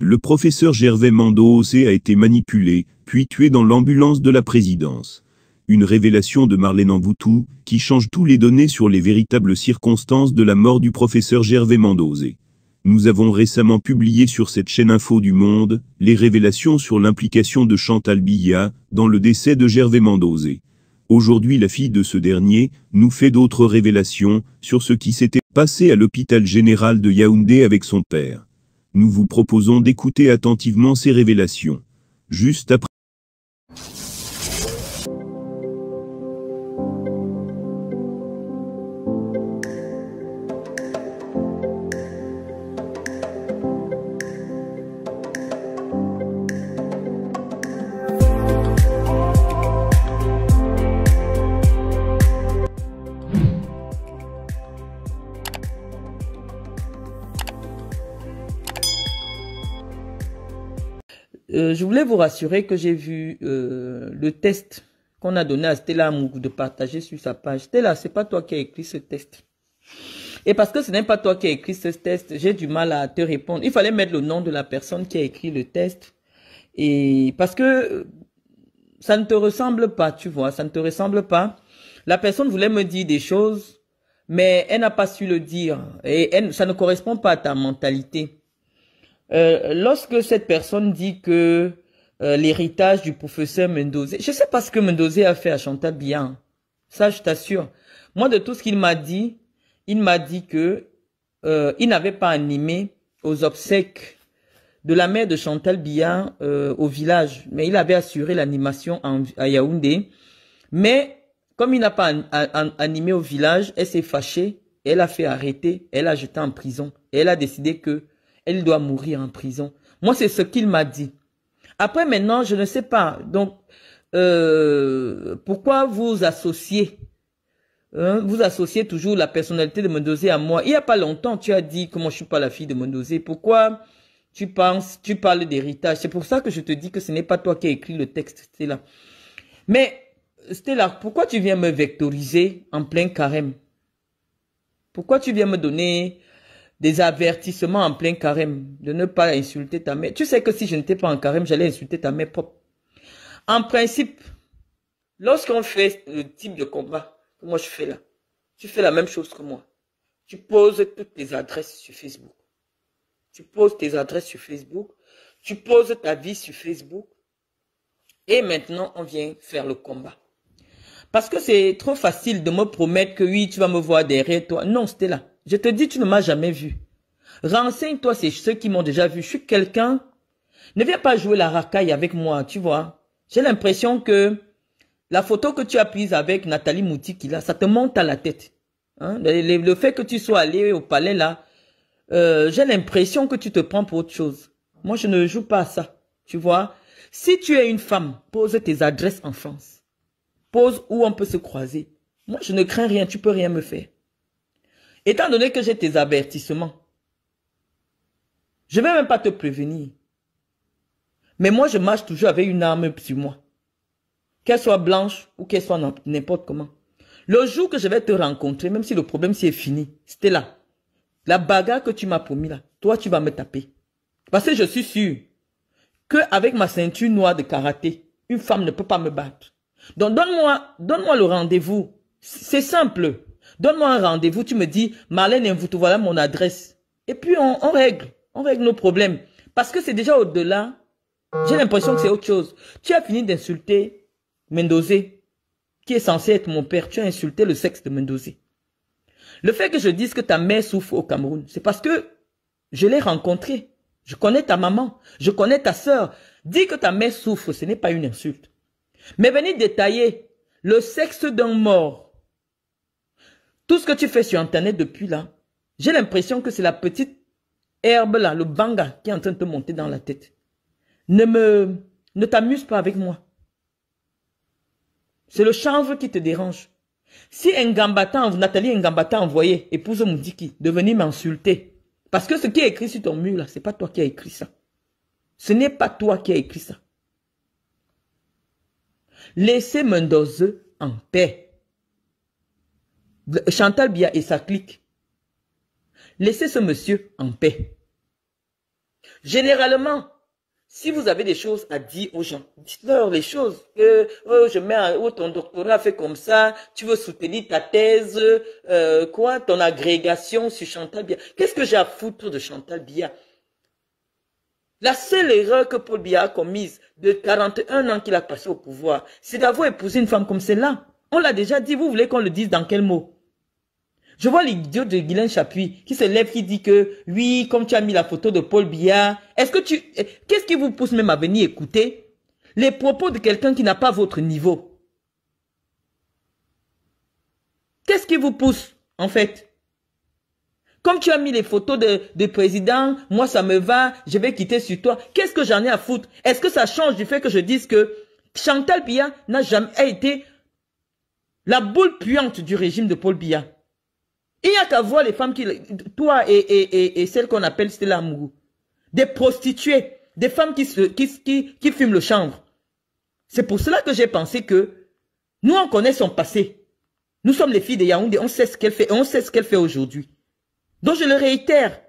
Le professeur Gervais mando a été manipulé, puis tué dans l'ambulance de la présidence. Une révélation de Marlène Amboutou, qui change tous les données sur les véritables circonstances de la mort du professeur Gervais Mandosé Nous avons récemment publié sur cette chaîne Info du Monde, les révélations sur l'implication de Chantal Billa, dans le décès de Gervais Mendozé. Aujourd'hui la fille de ce dernier nous fait d'autres révélations sur ce qui s'était passé à l'hôpital général de Yaoundé avec son père nous vous proposons d'écouter attentivement ces révélations. Juste après je voulais vous rassurer que j'ai vu euh, le test qu'on a donné à Stella Mougou de partager sur sa page. Stella, c'est pas toi qui as écrit ce test. Et parce que ce n'est pas toi qui as écrit ce test, j'ai du mal à te répondre. Il fallait mettre le nom de la personne qui a écrit le test. Et parce que euh, ça ne te ressemble pas, tu vois, ça ne te ressemble pas. La personne voulait me dire des choses, mais elle n'a pas su le dire. Et elle, ça ne correspond pas à ta mentalité. Euh, lorsque cette personne dit que euh, l'héritage du professeur Mendozé, je sais pas ce que Mendozé a fait à Chantal Bien. Ça, je t'assure. Moi, de tout ce qu'il m'a dit, il m'a dit que euh, il n'avait pas animé aux obsèques de la mère de Chantal Bihan au village, mais il avait assuré l'animation à Yaoundé. Mais comme il n'a pas animé au village, elle s'est fâchée, elle a fait arrêter, elle a jeté en prison, elle a décidé que elle doit mourir en prison. Moi, c'est ce qu'il m'a dit. Après, maintenant, je ne sais pas. Donc, euh, pourquoi vous associez hein, Vous associez toujours la personnalité de Mendozé à moi. Il n'y a pas longtemps, tu as dit moi, je ne suis pas la fille de Mendoza. Pourquoi tu penses, tu parles d'héritage C'est pour ça que je te dis que ce n'est pas toi qui as écrit le texte, Stella. Mais, Stella, pourquoi tu viens me vectoriser en plein carême Pourquoi tu viens me donner des avertissements en plein carême, de ne pas insulter ta mère. Tu sais que si je n'étais pas en carême, j'allais insulter ta mère propre. En principe, lorsqu'on fait le type de combat que moi je fais là, tu fais la même chose que moi. Tu poses toutes tes adresses sur Facebook. Tu poses tes adresses sur Facebook. Tu poses ta vie sur Facebook. Et maintenant, on vient faire le combat. Parce que c'est trop facile de me promettre que oui, tu vas me voir derrière toi. Non, c'était là. Je te dis, tu ne m'as jamais vu. Renseigne-toi, c'est ceux qui m'ont déjà vu. Je suis quelqu'un. Ne viens pas jouer la racaille avec moi, tu vois. J'ai l'impression que la photo que tu as prise avec Nathalie qui là, ça te monte à la tête. Hein. Le, fait que tu sois allé au palais, là, euh, j'ai l'impression que tu te prends pour autre chose. Moi, je ne joue pas à ça, tu vois. Si tu es une femme, pose tes adresses en France. Pose où on peut se croiser. Moi, je ne crains rien, tu peux rien me faire. Étant donné que j'ai tes avertissements, je ne vais même pas te prévenir. Mais moi, je marche toujours avec une arme sur moi. Qu'elle soit blanche ou qu'elle soit n'importe comment. Le jour que je vais te rencontrer, même si le problème s'est fini, c'était là. La bagarre que tu m'as promis là, toi tu vas me taper. Parce que je suis sûr que avec ma ceinture noire de karaté, une femme ne peut pas me battre. Donc donne-moi, donne-moi le rendez-vous. C'est simple. Donne-moi un rendez-vous, tu me dis, Marlène hein, vous voilà mon adresse. Et puis on, règle, on règle nos problèmes. Parce que c'est déjà au-delà. J'ai l'impression que c'est autre chose. Tu as fini d'insulter Mendozé, qui est censé être mon père. Tu as insulté le sexe de Mendozé. Le fait que je dise que ta mère souffre au Cameroun, c'est parce que je l'ai rencontrée. Je connais ta maman. Je connais ta sœur. Dis que ta mère souffre, ce n'est pas une insulte. Mais venez détailler le sexe d'un mort tout ce que tu fais sur Internet depuis là, j'ai l'impression que c'est la petite herbe là, le banga qui est en train de te monter dans la tête. Ne me, ne t'amuse pas avec moi. C'est le chanvre qui te dérange. Si Ngambata, Nathalie Ngambata envoyait, épouse Moudiki, de venir m'insulter, parce que ce qui est écrit sur ton mur là, c'est pas toi qui as écrit ça. Ce n'est pas toi qui as écrit ça. Laissez Mendoza en paix. Chantal Bia et sa clique. Laissez ce monsieur en paix. Généralement, si vous avez des choses à dire aux gens, dites-leur les choses. Que, oh, je mets, haut ton doctorat fait comme ça, tu veux soutenir ta thèse, euh, quoi, ton agrégation sur Chantal Bia. Qu'est-ce que j'ai à foutre de Chantal Bia La seule erreur que Paul Bia a commise de 41 ans qu'il a passé au pouvoir, c'est d'avoir épousé une femme comme celle-là. On l'a déjà dit, vous voulez qu'on le dise dans quel mot je vois l'idiot de Guylain Chapuis qui se lève, qui dit que oui, comme tu as mis la photo de Paul Biya, est-ce que tu, eh, qu'est-ce qui vous pousse même à venir écouter les propos de quelqu'un qui n'a pas votre niveau? Qu'est-ce qui vous pousse, en fait? Comme tu as mis les photos de, de président, moi ça me va, je vais quitter sur toi. Qu'est-ce que j'en ai à foutre? Est-ce que ça change du fait que je dise que Chantal Biya n'a jamais été la boule puante du régime de Paul Biya? Il y a qu'à voir les femmes qui... Toi et, et, et, qu'on appelle Stella Mourou. Des prostituées. Des femmes qui, se, qui, qui, fument le chanvre. C'est pour cela que j'ai pensé que nous, on connaît son passé. Nous sommes les filles de Yaoundé. On sait ce qu'elle fait. et On sait ce qu'elle fait aujourd'hui. Donc, je le réitère.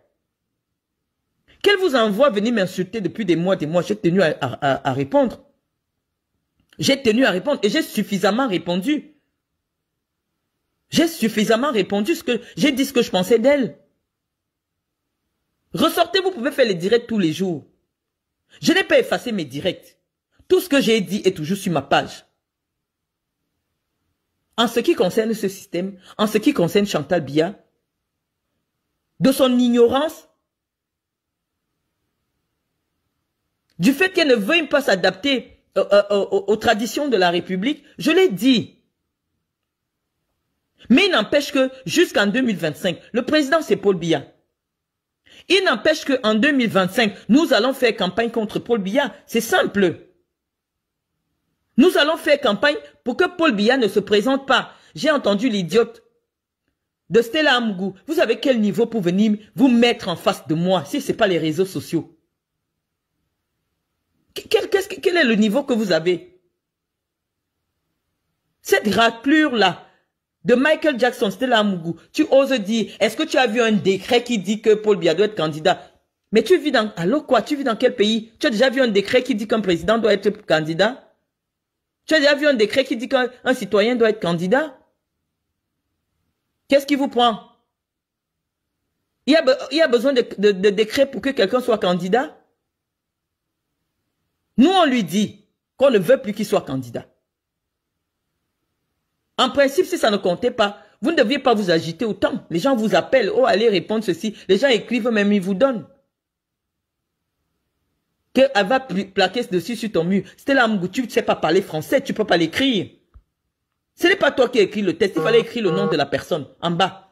Qu'elle vous envoie venir m'insulter depuis des mois, des mois. J'ai tenu à répondre. J'ai tenu à répondre et j'ai suffisamment répondu. J'ai suffisamment répondu ce que j'ai dit ce que je pensais d'elle. Ressortez, vous pouvez faire les directs tous les jours. Je n'ai pas effacé mes directs. Tout ce que j'ai dit est toujours sur ma page. En ce qui concerne ce système, en ce qui concerne Chantal Bia, de son ignorance, du fait qu'elle ne veuille pas s'adapter euh, euh, euh, aux traditions de la République, je l'ai dit. Mais il n'empêche que jusqu'en 2025, le président c'est Paul Biya. Il n'empêche qu'en 2025, nous allons faire campagne contre Paul Biya. C'est simple. Nous allons faire campagne pour que Paul Biya ne se présente pas. J'ai entendu l'idiote de Stella Amgou. Vous avez quel niveau pour venir vous mettre en face de moi si ce n'est pas les réseaux sociaux quel, quel est le niveau que vous avez Cette raclure-là, de Michael Jackson, Stella Mugu. tu oses dire, est-ce que tu as vu un décret qui dit que Paul Biya doit être candidat Mais tu vis dans... Alors quoi Tu vis dans quel pays Tu as déjà vu un décret qui dit qu'un président doit être candidat Tu as déjà vu un décret qui dit qu'un citoyen doit être candidat Qu'est-ce qui vous prend il y, a, besoin de, décrets de décret pour que quelqu'un soit candidat Nous, on lui dit qu'on ne veut plus qu'il soit candidat. En principe, si ça ne comptait pas, vous ne deviez pas vous agiter autant. Les gens vous appellent, oh, allez répondre ceci. Les gens écrivent, même ils vous donnent. Qu'elle va plaquer dessus sur ton mur. Stella Mgou, tu ne sais pas parler français, tu ne peux pas l'écrire. Ce n'est pas toi qui écris le texte, il fallait écrire le nom de la personne en bas.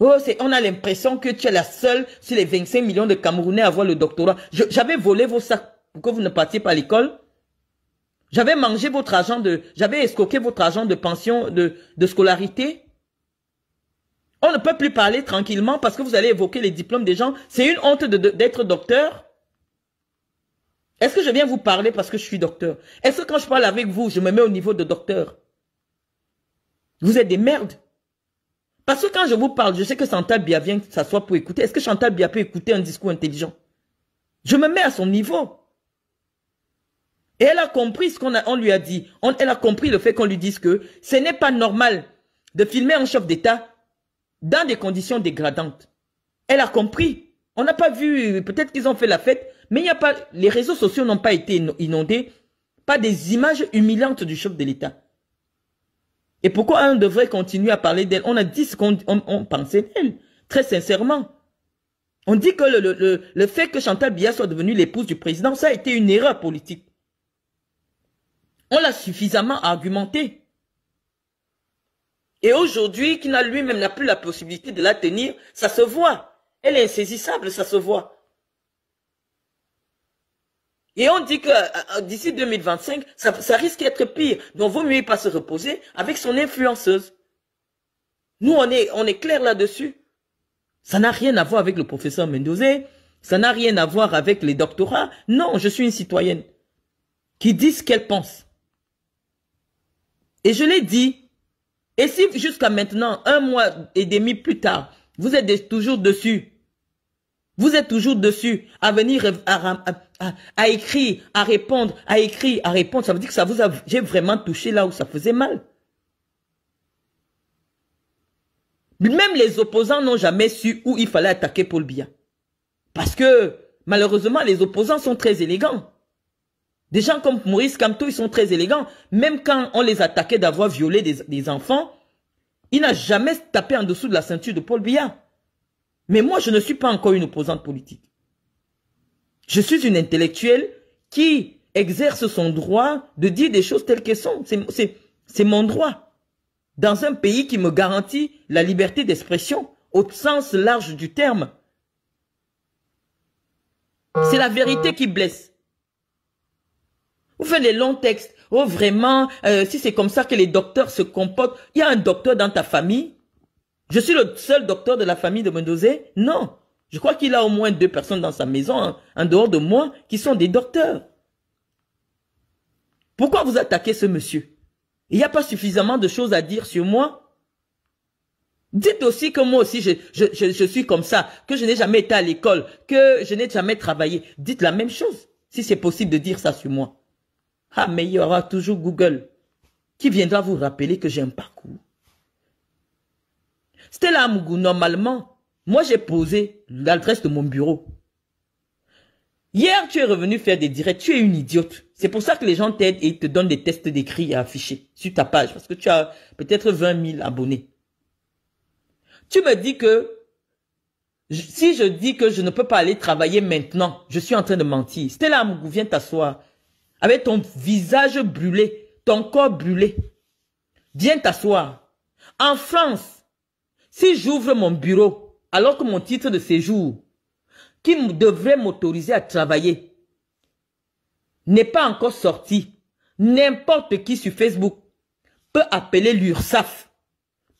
Oh, c'est, on a l'impression que tu es la seule sur les 25 millions de Camerounais à avoir le doctorat. J'avais volé vos sacs pour que vous ne partiez pas à l'école. J'avais mangé votre argent de, j'avais escroqué votre argent de pension, de, de scolarité. On ne peut plus parler tranquillement parce que vous allez évoquer les diplômes des gens. C'est une honte d'être docteur. Est-ce que je viens vous parler parce que je suis docteur Est-ce que quand je parle avec vous, je me mets au niveau de docteur Vous êtes des merdes. Parce que quand je vous parle, je sais que Chantal Bia vient soit pour écouter. Est-ce que Chantal Bia peut écouter un discours intelligent Je me mets à son niveau. Et elle a compris ce qu'on on lui a dit. On, elle a compris le fait qu'on lui dise que ce n'est pas normal de filmer un chef d'État dans des conditions dégradantes. Elle a compris. On n'a pas vu, peut-être qu'ils ont fait la fête, mais il n'y a pas, les réseaux sociaux n'ont pas été inondés par des images humiliantes du chef de l'État. Et pourquoi on devrait continuer à parler d'elle On a dit ce qu'on pensait d'elle, très sincèrement. On dit que le, le fait que Chantal Biya soit devenue l'épouse du président, ça a été une erreur politique. On l'a suffisamment argumenté. Et aujourd'hui, qui n'a lui-même n'a plus la possibilité de la tenir, ça se voit. Elle est insaisissable, ça se voit. Et on dit que euh, euh, d'ici 2025, ça, risque d'être pire. Donc, vaut mieux pas se reposer avec son influenceuse. Nous, on est, on est clair là-dessus. Ça n'a rien à voir avec le professeur Mendoza. Ça n'a rien à voir avec les doctorats. Non, je suis une citoyenne qui dit ce qu'elle pense. Et je l'ai dit. Et si jusqu'à maintenant, un mois et demi plus tard, vous êtes toujours dessus, vous êtes toujours dessus à venir à, écrire, à répondre, à écrire, à répondre, ça veut dire que ça vous a, j'ai vraiment touché là où ça faisait mal. Même les opposants n'ont jamais su où il fallait attaquer Paul Bia. Parce que, malheureusement, les opposants sont très élégants. Des gens comme Maurice Camto, ils sont très élégants. Même quand on les attaquait d'avoir violé des, des, enfants, il n'a jamais tapé en dessous de la ceinture de Paul Biya. Mais moi, je ne suis pas encore une opposante politique. Je suis une intellectuelle qui exerce son droit de dire des choses telles qu'elles sont. C'est mon droit. Dans un pays qui me garantit la liberté d'expression au sens large du terme. C'est la vérité qui blesse. Vous faites des longs textes. Oh, vraiment, euh, si c'est comme ça que les docteurs se comportent, il y a un docteur dans ta famille Je suis le seul docteur de la famille de Mendoza Non. Je crois qu'il a au moins deux personnes dans sa maison, hein, en dehors de moi, qui sont des docteurs. Pourquoi vous attaquez ce monsieur Il n'y a pas suffisamment de choses à dire sur moi Dites aussi que moi aussi, je, je, je suis comme ça, que je n'ai jamais été à l'école, que je n'ai jamais travaillé. Dites la même chose, si c'est possible de dire ça sur moi. Ah, mais il y aura toujours Google qui viendra vous rappeler que j'ai un parcours. Stella Mougou, normalement, moi j'ai posé l'adresse de mon bureau. Hier, tu es revenu faire des directs, tu es une idiote. C'est pour ça que les gens t'aident et te donnent des tests d'écrit à afficher sur ta page, parce que tu as peut-être 20 000 abonnés. Tu me dis que si je dis que je ne peux pas aller travailler maintenant, je suis en train de mentir. Stella Mougou, viens t'asseoir avec ton visage brûlé, ton corps brûlé. Viens t'asseoir. En France, si j'ouvre mon bureau, alors que mon titre de séjour, qui devrait m'autoriser à travailler, n'est pas encore sorti, n'importe qui sur Facebook peut appeler l'URSSAF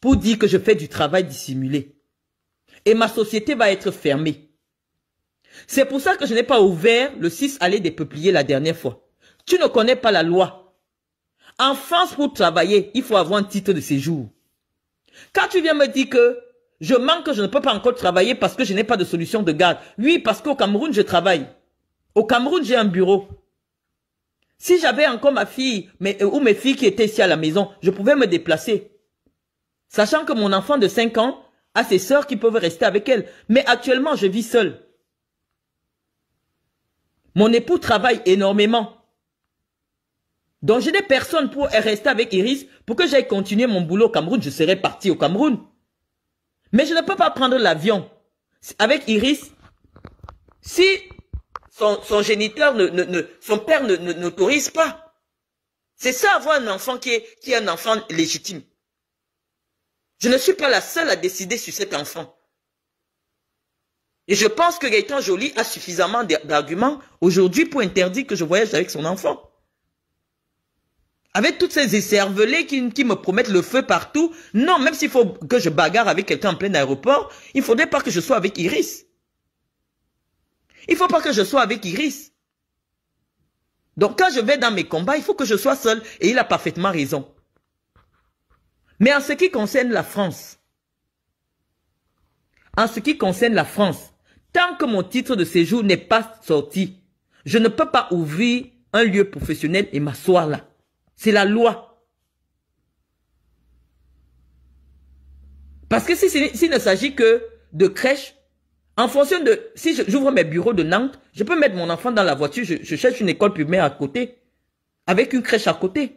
pour dire que je fais du travail dissimulé. Et ma société va être fermée. C'est pour ça que je n'ai pas ouvert le 6 allée des peupliers la dernière fois. Tu ne connais pas la loi. En France, pour travailler, il faut avoir un titre de séjour. Quand tu viens me dire que je manque, je ne peux pas encore travailler parce que je n'ai pas de solution de garde. Oui, parce qu'au Cameroun, je travaille. Au Cameroun, j'ai un bureau. Si j'avais encore ma fille mais, euh, ou mes filles qui étaient ici à la maison, je pouvais me déplacer. Sachant que mon enfant de 5 ans a ses sœurs qui peuvent rester avec elle. Mais actuellement, je vis seul. Mon époux travaille énormément. Donc je des personnes pour rester avec Iris, pour que j'aille continuer mon boulot au Cameroun, je serais parti au Cameroun. Mais je ne peux pas prendre l'avion avec Iris si son, son géniteur, ne, ne, son père ne n'autorise pas. C'est ça avoir un enfant qui est, qui est un enfant légitime. Je ne suis pas la seule à décider sur cet enfant. Et je pense que Gaëtan Joly a suffisamment d'arguments aujourd'hui pour interdire que je voyage avec son enfant. Avec toutes ces écervelés qui, me promettent le feu partout. Non, même s'il faut que je bagarre avec quelqu'un en plein aéroport, il faudrait pas que je sois avec Iris. Il faut pas que je sois avec Iris. Donc quand je vais dans mes combats, il faut que je sois seul. Et il a parfaitement raison. Mais en ce qui concerne la France, en ce qui concerne la France, tant que mon titre de séjour n'est pas sorti, je ne peux pas ouvrir un lieu professionnel et m'asseoir là. C'est la loi. Parce que s'il ne s'agit que de crèche, en fonction de... Si j'ouvre mes bureaux de Nantes, je peux mettre mon enfant dans la voiture, je, cherche une école primaire à côté, avec une crèche à côté.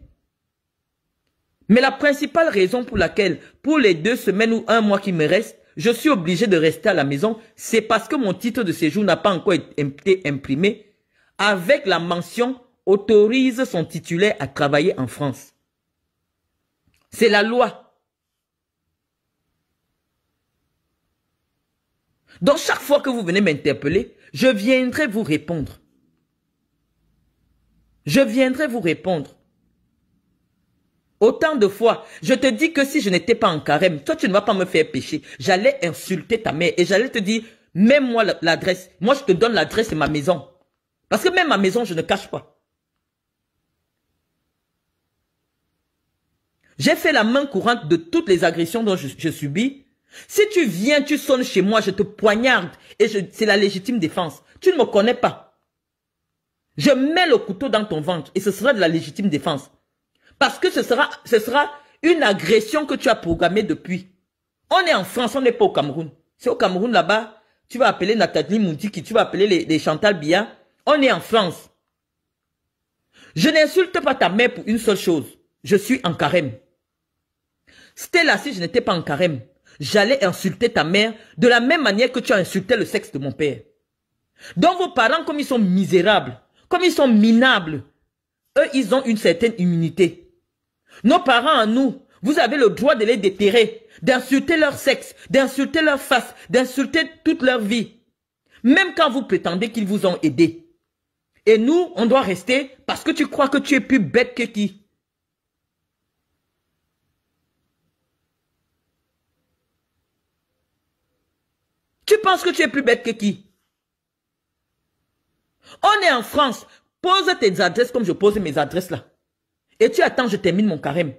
Mais la principale raison pour laquelle, pour les deux semaines ou un mois qui me reste, je suis obligé de rester à la maison, c'est parce que mon titre de séjour n'a pas encore été imprimé avec la mention autorise son titulaire à travailler en France. C'est la loi. Donc chaque fois que vous venez m'interpeller, je viendrai vous répondre. Je viendrai vous répondre. Autant de fois, je te dis que si je n'étais pas en carême, toi tu ne vas pas me faire pécher. J'allais insulter ta mère et j'allais te dire, mets-moi l'adresse. Moi je te donne l'adresse de ma maison. Parce que même ma maison, je ne cache pas. J'ai fait la main courante de toutes les agressions dont je, subis. Si tu viens, tu sonnes chez moi, je te poignarde et c'est la légitime défense. Tu ne me connais pas. Je mets le couteau dans ton ventre et ce sera de la légitime défense. Parce que ce sera, ce sera une agression que tu as programmée depuis. On est en France, on n'est pas au Cameroun. C'est au Cameroun là-bas, tu vas appeler Nathalie Moudiki, tu vas appeler les, les Chantal Bia. On est en France. Je n'insulte pas ta mère pour une seule chose. Je suis en carême. Stella, si je n'étais pas en carême. J'allais insulter ta mère de la même manière que tu as insulté le sexe de mon père. Donc vos parents, comme ils sont misérables, comme ils sont minables, eux, ils ont une certaine immunité. Nos parents à nous, vous avez le droit de les déterrer, d'insulter leur sexe, d'insulter leur face, d'insulter toute leur vie. Même quand vous prétendez qu'ils vous ont aidé. Et nous, on doit rester parce que tu crois que tu es plus bête que qui. Tu penses que tu es plus bête que qui On est en France. Pose tes adresses comme je pose mes adresses là. Et tu attends, je termine mon carême.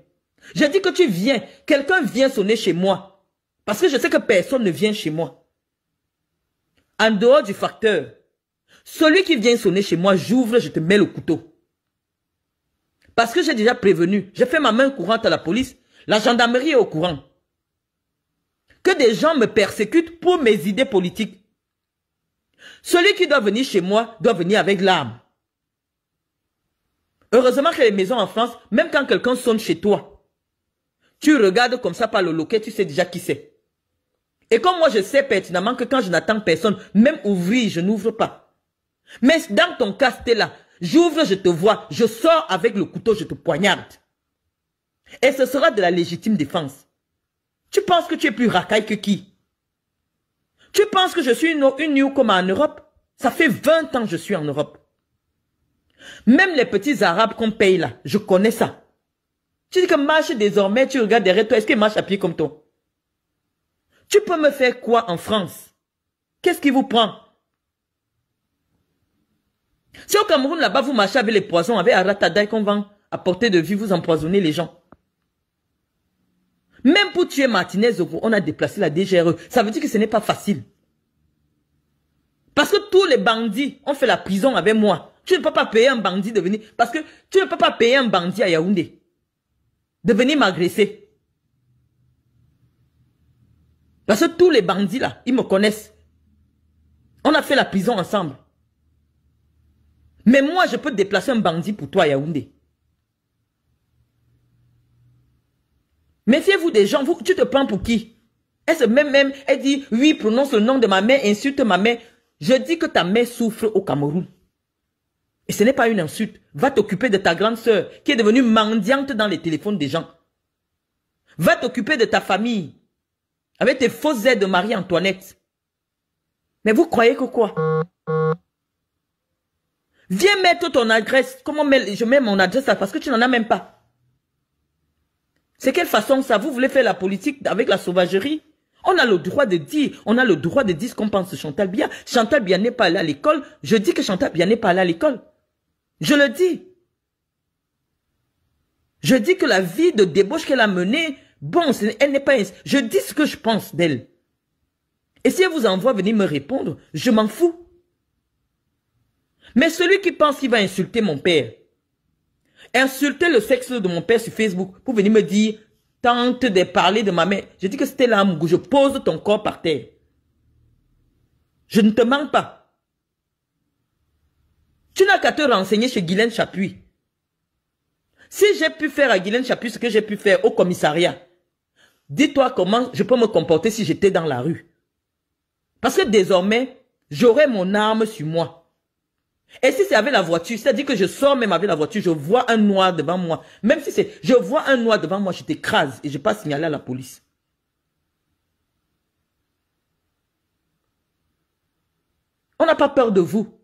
Je dis que tu viens. Quelqu'un vient sonner chez moi. Parce que je sais que personne ne vient chez moi. En dehors du facteur, celui qui vient sonner chez moi, j'ouvre, je te mets le couteau. Parce que j'ai déjà prévenu. J'ai fait ma main courante à la police. La gendarmerie est au courant que des gens me persécutent pour mes idées politiques. Celui qui doit venir chez moi doit venir avec l'âme. Heureusement que les maisons en France, même quand quelqu'un sonne chez toi, tu regardes comme ça par le loquet, tu sais déjà qui c'est. Et comme moi, je sais pertinemment que quand je n'attends personne, même ouvrir, je n'ouvre pas. Mais dans ton cas, es là. J'ouvre, je te vois. Je sors avec le couteau, je te poignarde. Et ce sera de la légitime défense. Tu penses que tu es plus racaille que qui Tu penses que je suis une, une comme en Europe Ça fait 20 ans que je suis en Europe. Même les petits Arabes qu'on paye là, je connais ça. Tu dis que marche désormais, tu regardes derrière toi, est-ce qu'ils marche à pied comme toi Tu peux me faire quoi en France Qu'est-ce qui vous prend Si au Cameroun, là-bas, vous marchez avec les poisons, avec Aratadaï qu'on vend, à portée de vie, vous empoisonnez les gens. Même pour tuer Martinez, on a déplacé la DGRE. Ça veut dire que ce n'est pas facile. Parce que tous les bandits ont fait la prison avec moi. Tu ne peux pas payer un bandit de venir... Parce que tu ne peux pas payer un bandit à Yaoundé. De venir m'agresser. Parce que tous les bandits là, ils me connaissent. On a fait la prison ensemble. Mais moi, je peux déplacer un bandit pour toi, Yaoundé. Méfiez-vous des gens. Vous, tu te prends pour qui Elle se met même, elle dit, oui, prononce le nom de ma mère, insulte ma mère. Je dis que ta mère souffre au Cameroun. Et ce n'est pas une insulte. Va t'occuper de ta grande sœur qui est devenue mendiante dans les téléphones des gens. Va t'occuper de ta famille avec tes fausses aides de Marie-Antoinette. Mais vous croyez que quoi Viens mettre ton adresse. Comment je mets mon adresse là parce que tu n'en as même pas. C'est quelle façon ça Vous voulez faire la politique avec la sauvagerie on a le droit de dire, on a le droit de dire ce qu'on pense Chantal Bia. Chantal Bia n'est pas allée à l'école. Je dis que Chantal Bia n'est pas allée à l'école. Je le dis. Je dis que la vie de débauche qu'elle a menée, bon, elle n'est pas... Je dis ce que je pense d'elle. Et si elle vous envoie venir me répondre, je m'en fous. Mais celui qui pense qu'il va insulter mon père, insulter le sexe de mon père sur Facebook pour venir me dire tente de parler de ma mère. Je dis que c'était l'âme, où je pose ton corps par terre. Je ne te manque pas. Tu n'as qu'à te renseigner chez Guylaine Chapuis. Si j'ai pu faire à Guylaine Chapuis ce que j'ai pu faire au commissariat, dis-toi comment je peux me comporter si j'étais dans la rue. Parce que désormais, j'aurai mon arme sur moi. Et si c'est avec la voiture, c'est-à-dire que je sors même avec la voiture, je vois un noir devant moi. Même si c'est, je vois un noir devant moi, je t'écrase et je pas signaler à la police. On n'a pas peur de vous.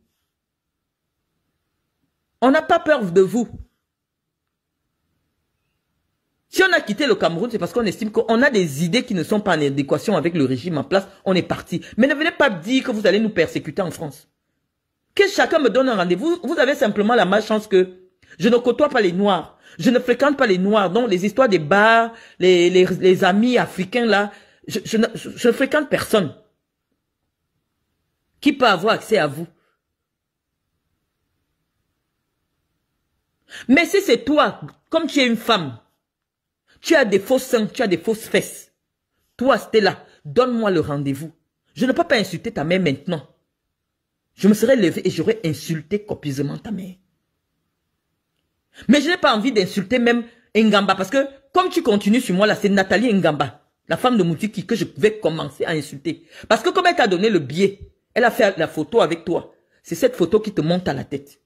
On n'a pas peur de vous. Si on a quitté le Cameroun, c'est parce qu'on estime qu'on a des idées qui ne sont pas en adéquation avec le régime en place. On est parti. Mais ne venez pas me dire que vous allez nous persécuter en France que chacun me donne un rendez-vous. Vous avez simplement la malchance que je ne côtoie pas les noirs. Je ne fréquente pas les noirs. Donc, les histoires des bars, les, amis africains, là, je, ne, je fréquente personne qui peut avoir accès à vous. Mais si c'est toi, comme tu es une femme, tu as des fausses seins, tu as des fausses fesses. Toi, Stella, donne-moi le rendez-vous. Je ne peux pas insulter ta mère maintenant. Je me serais levé et j'aurais insulté copieusement ta mère. Mais je n'ai pas envie d'insulter même Ngamba parce que comme tu continues sur moi là, c'est Nathalie Ngamba, la femme de Moutiki que je pouvais commencer à insulter. Parce que comme elle t'a donné le biais, elle a fait la photo avec toi. C'est cette photo qui te monte à la tête.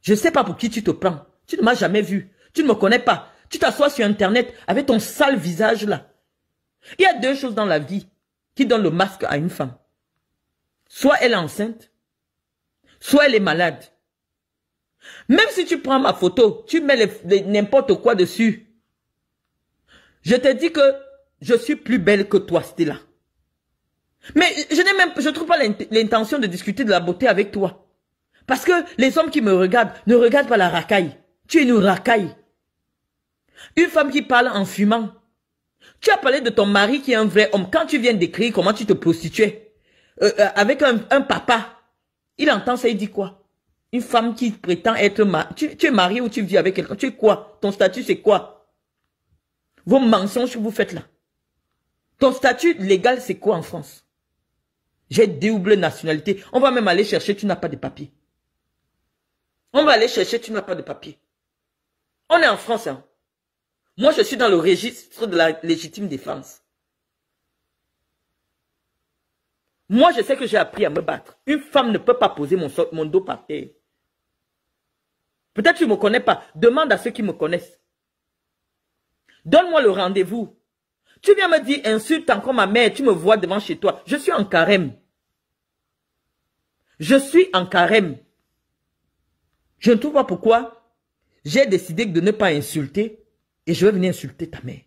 Je ne sais pas pour qui tu te prends. Tu ne m'as jamais vu. Tu ne me connais pas. Tu t'assois sur Internet avec ton sale visage là. Il y a deux choses dans la vie qui donnent le masque à une femme. Soit elle est enceinte, soit elle est malade. Même si tu prends ma photo, tu mets n'importe quoi dessus. Je te dis que je suis plus belle que toi, Stella. Mais je n'ai même, je trouve pas l'intention de discuter de la beauté avec toi. Parce que les hommes qui me regardent ne regardent pas la racaille. Tu es une racaille. Une femme qui parle en fumant. Tu as parlé de ton mari qui est un vrai homme quand tu viens d'écrire comment tu te prostituais. Euh, euh, avec un, papa, il entend ça, il dit quoi Une femme qui prétend être mariée. Tu, es marié ou tu vis avec quelqu'un Tu es quoi Ton statut, c'est quoi Vos mensonges que vous faites là. Ton statut légal, c'est quoi en France J'ai double nationalité. On va même aller chercher, tu n'as pas de papier. On va aller chercher, tu n'as pas de papier. On est en France, hein. Moi, je suis dans le registre de la légitime défense. Moi, je sais que j'ai appris à me battre. Une femme ne peut pas poser mon, mon dos par terre. Peut-être tu ne me connais pas. Demande à ceux qui me connaissent. Donne-moi le rendez-vous. Tu viens me dire, insulte encore ma mère, tu me vois devant chez toi. Je suis en carême. Je suis en carême. Je ne trouve pas pourquoi j'ai décidé de ne pas insulter et je vais venir insulter ta mère.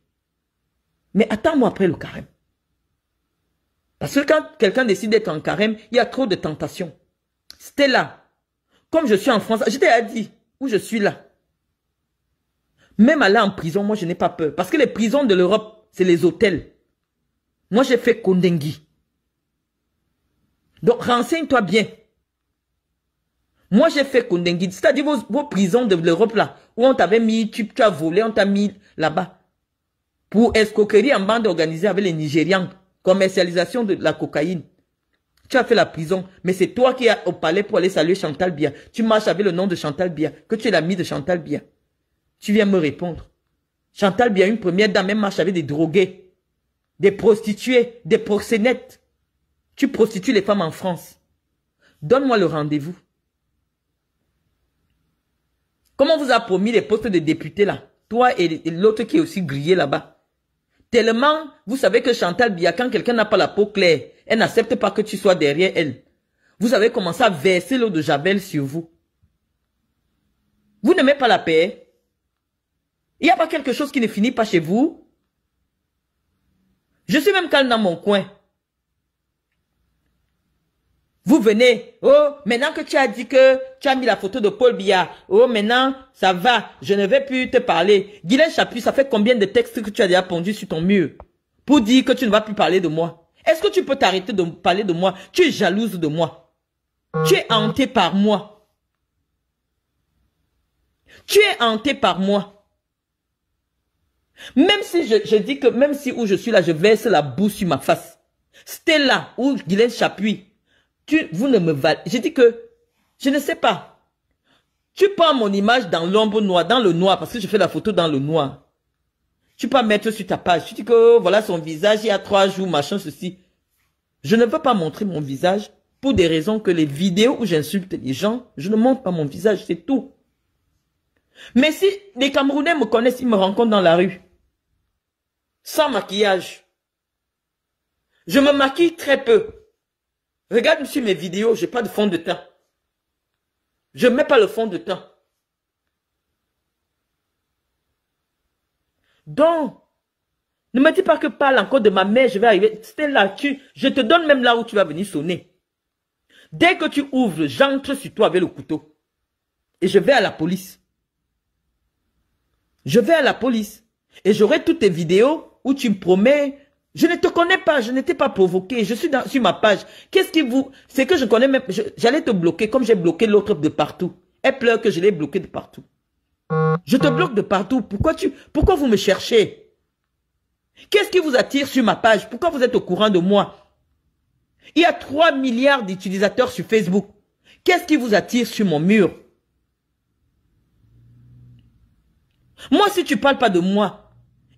Mais attends-moi après le carême. Parce que quand quelqu'un décide d'être en carême, il y a trop de tentations. C'était là. Comme je suis en France, j'étais à dit où je suis là. Même aller en prison, moi, je n'ai pas peur. Parce que les prisons de l'Europe, c'est les hôtels. Moi, j'ai fait Koundengi. Donc, renseigne-toi bien. Moi, j'ai fait Koundengi. C'est-à-dire vos, prisons de l'Europe, là, où on t'avait mis, tu, tu as volé, on t'a mis là-bas. Pour escroquerie en bande organisée avec les Nigérians commercialisation de la cocaïne. Tu as fait la prison, mais c'est toi qui es au palais pour aller saluer Chantal Bia. Tu marches avec le nom de Chantal Bia, que tu es l'ami de Chantal Bia. Tu viens me répondre. Chantal Bia, une première dame, elle marche avec des drogués, des prostituées, des procénettes. Tu prostitues les femmes en France. Donne-moi le rendez-vous. Comment vous a promis les postes de députés là Toi et l'autre qui est aussi grillé là-bas. Tellement, vous savez que Chantal Bia, quand quelqu'un n'a pas la peau claire, elle n'accepte pas que tu sois derrière elle. Vous avez commencé à verser l'eau de Javel sur vous. Vous n'aimez pas la paix. Il n'y a pas quelque chose qui ne finit pas chez vous. Je suis même calme dans mon coin. Vous venez, oh, maintenant que tu as dit que tu as mis la photo de Paul Biya, oh, maintenant, ça va, je ne vais plus te parler. Guylaine Chapuis, ça fait combien de textes que tu as déjà pondu sur ton mur pour dire que tu ne vas plus parler de moi Est-ce que tu peux t'arrêter de parler de moi Tu es jalouse de moi. Tu es hanté par moi. Tu es hanté par moi. Même si je, dis que, même si où je suis là, je verse la boue sur ma face. Stella ou Guylaine Chapuis, vous ne me valez. Je dis que je ne sais pas. Tu prends mon image dans l'ombre noire, dans le noir, parce que je fais la photo dans le noir. Tu peux mettre sur ta page. Tu dis que oh, voilà son visage, il y a trois jours, machin, ceci. Je ne veux pas montrer mon visage pour des raisons que les vidéos où j'insulte les gens, je ne montre pas mon visage, c'est tout. Mais si les Camerounais me connaissent, ils me rencontrent dans la rue. Sans maquillage. Je me maquille très peu. Regarde sur mes vidéos, je n'ai pas de fond de temps. Je ne mets pas le fond de temps. Donc, ne me dis pas que parle encore de ma mère, je vais arriver. C'était là, que je te donne même là où tu vas venir sonner. Dès que tu ouvres, j'entre sur toi avec le couteau. Et je vais à la police. Je vais à la police. Et j'aurai toutes tes vidéos où tu me promets je ne te connais pas, je n'étais pas provoqué, je suis dans, sur ma page. Qu'est-ce qui vous... C'est que je connais même... J'allais te bloquer comme j'ai bloqué l'autre de partout. Elle pleure que je l'ai bloqué de partout. Je te bloque de partout. Pourquoi tu... Pourquoi vous me cherchez Qu'est-ce qui vous attire sur ma page Pourquoi vous êtes au courant de moi Il y a 3 milliards d'utilisateurs sur Facebook. Qu'est-ce qui vous attire sur mon mur Moi, si tu parles pas de moi,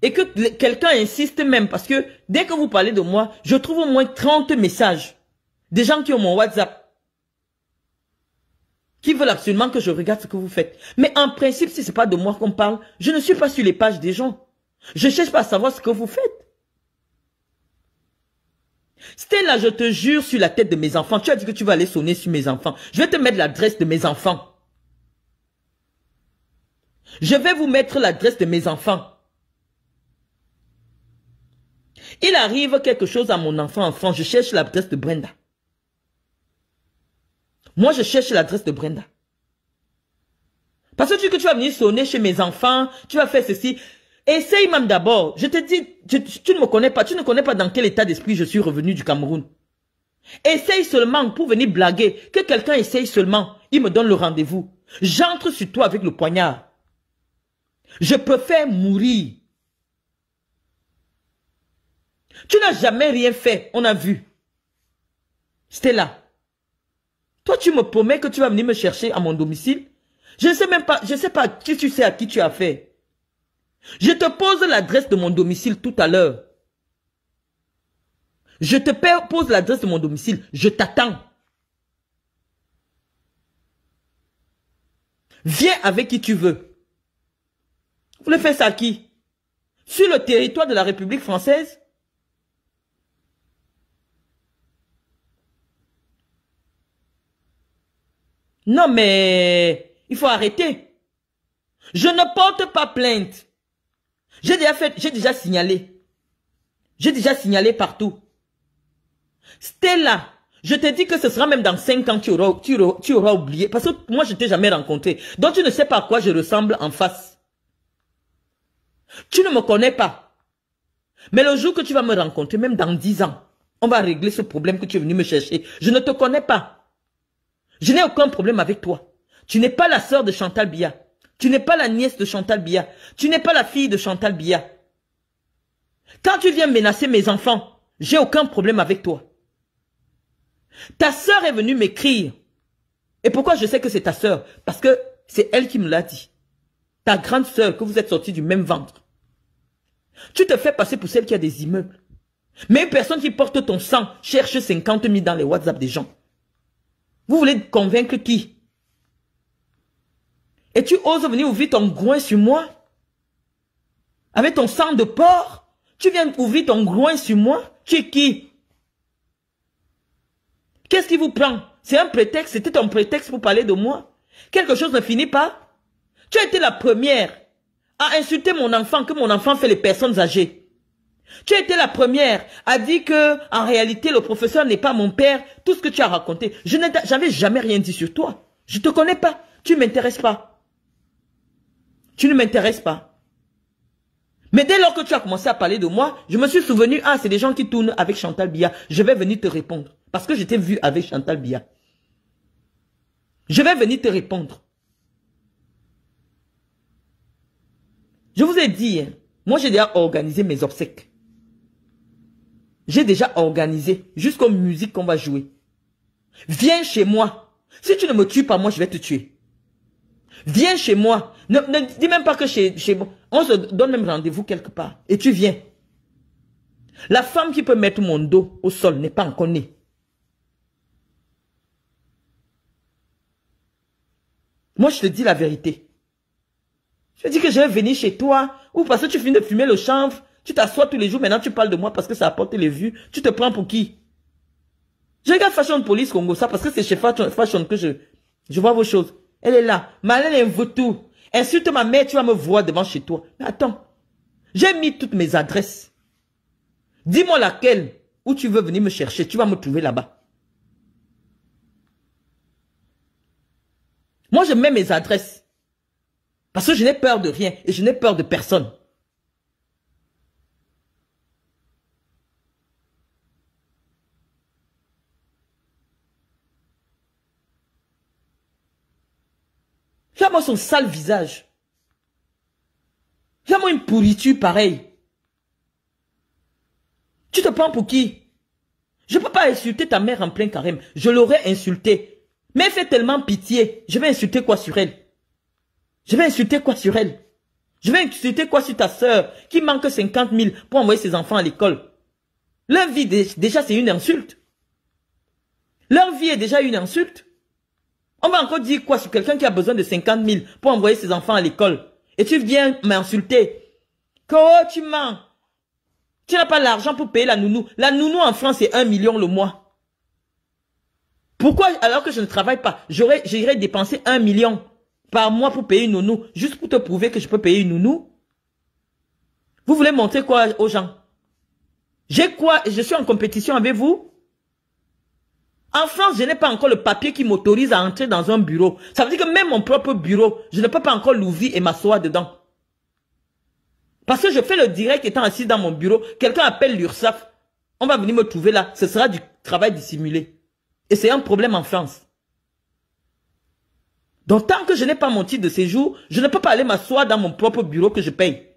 et que quelqu'un insiste même, parce que dès que vous parlez de moi, je trouve au moins 30 messages des gens qui ont mon WhatsApp, qui veulent absolument que je regarde ce que vous faites. Mais en principe, si ce n'est pas de moi qu'on parle, je ne suis pas sur les pages des gens. Je ne cherche pas à savoir ce que vous faites. Stella, je te jure sur la tête de mes enfants. Tu as dit que tu vas aller sonner sur mes enfants. Je vais te mettre l'adresse de mes enfants. Je vais vous mettre l'adresse de mes enfants. Il arrive quelque chose à mon enfant en Je cherche l'adresse de Brenda. Moi, je cherche l'adresse de Brenda. Parce que tu, que tu vas venir sonner chez mes enfants, tu vas faire ceci. Essaye même d'abord. Je te dis, tu, tu ne me connais pas. Tu ne connais pas dans quel état d'esprit je suis revenu du Cameroun. Essaye seulement pour venir blaguer. Que quelqu'un essaye seulement. Il me donne le rendez-vous. J'entre sur toi avec le poignard. Je préfère mourir tu n'as jamais rien fait, on a vu. C'était là. Toi, tu me promets que tu vas venir me chercher à mon domicile. Je ne sais même pas, je ne sais pas qui tu sais à qui tu as fait. Je te pose l'adresse de mon domicile tout à l'heure. Je te pose l'adresse de mon domicile. Je t'attends. Viens avec qui tu veux. Vous le faire ça à qui Sur le territoire de la République française Non, mais il faut arrêter. Je ne porte pas plainte. J'ai déjà fait, j'ai déjà signalé. J'ai déjà signalé partout. Stella, je te dis que ce sera même dans cinq ans, tu auras, tu auras, oublié. Parce que moi, je t'ai jamais rencontré. Donc, tu ne sais pas à quoi je ressemble en face. Tu ne me connais pas. Mais le jour que tu vas me rencontrer, même dans 10 ans, on va régler ce problème que tu es venu me chercher. Je ne te connais pas. Je n'ai aucun problème avec toi. Tu n'es pas la sœur de Chantal Bia. Tu n'es pas la nièce de Chantal Bia. Tu n'es pas la fille de Chantal Bia. Quand tu viens menacer mes enfants, j'ai aucun problème avec toi. Ta sœur est venue m'écrire. Et pourquoi je sais que c'est ta sœur Parce que c'est elle qui me l'a dit. Ta grande sœur, que vous êtes sortie du même ventre. Tu te fais passer pour celle qui a des immeubles. Mais une personne qui porte ton sang cherche 50 000 dans les WhatsApp des gens. Vous voulez convaincre qui Et tu oses venir ouvrir ton groin sur moi Avec ton sang de porc Tu viens ouvrir ton groin sur moi Tu es qui Qu'est-ce qui vous prend C'est un prétexte, c'était ton prétexte pour parler de moi Quelque chose ne finit pas Tu as été la première à insulter mon enfant que mon enfant fait les personnes âgées. Tu as été la première à dire que, en réalité, le professeur n'est pas mon père. Tout ce que tu as raconté, je n'avais jamais rien dit sur toi. Je te connais pas. Tu m'intéresses pas. Tu ne m'intéresses pas. Mais dès lors que tu as commencé à parler de moi, je me suis souvenu, ah, c'est des gens qui tournent avec Chantal Bia. Je vais venir te répondre. Parce que je t'ai vu avec Chantal Bia. Je vais venir te répondre. Je vous ai dit, hein, moi j'ai déjà organisé mes obsèques. J'ai déjà organisé jusqu'aux musiques qu'on va jouer. Viens chez moi. Si tu ne me tues pas, moi, je vais te tuer. Viens chez moi. Ne, dis même pas que chez, chez moi. On se donne même rendez-vous quelque part. Et tu viens. La femme qui peut mettre mon dos au sol n'est pas encore née. Moi, je te dis la vérité. Je dis que je vais venir chez toi ou parce que tu finis de fumer le chanvre tu t'assois tous les jours, maintenant tu parles de moi parce que ça apporte les vues. Tu te prends pour qui Je regarde Fashion Police Congo, ça, parce que c'est chez Fashion que je, vois vos choses. Elle est là. Malène elle veut tout. Insulte ma mère, tu vas me voir devant chez toi. Mais attends, j'ai mis toutes mes adresses. Dis-moi laquelle où tu veux venir me chercher. Tu vas me trouver là-bas. Moi, je mets mes adresses. Parce que je n'ai peur de rien et je n'ai peur de personne. moi son sale visage. Regarde-moi une pourriture pareille. Tu te prends pour qui Je ne peux pas insulter ta mère en plein carême. Je l'aurais insultée. Mais fais fait tellement pitié. Je vais insulter quoi sur elle Je vais insulter quoi sur elle Je vais insulter quoi sur ta sœur qui manque 50 000 pour envoyer ses enfants à l'école Leur vie, déjà, c'est une insulte. Leur vie est déjà une insulte. On va encore dire quoi sur quelqu'un qui a besoin de 50 000 pour envoyer ses enfants à l'école Et tu viens m'insulter. quoi, tu mens. Tu n'as pas l'argent pour payer la nounou. La nounou en France, c'est un million le mois. Pourquoi, alors que je ne travaille pas, j'aurais, j'irais dépenser un million par mois pour payer une nounou, juste pour te prouver que je peux payer une nounou Vous voulez montrer quoi aux gens J'ai quoi Je suis en compétition avec vous en France, je n'ai pas encore le papier qui m'autorise à entrer dans un bureau. Ça veut dire que même mon propre bureau, je ne peux pas encore l'ouvrir et m'asseoir dedans. Parce que je fais le direct étant assis dans mon bureau. Quelqu'un appelle l'URSSAF. On va venir me trouver là. Ce sera du travail dissimulé. Et c'est un problème en France. Donc tant que je n'ai pas mon titre de séjour, je ne peux pas aller m'asseoir dans mon propre bureau que je paye.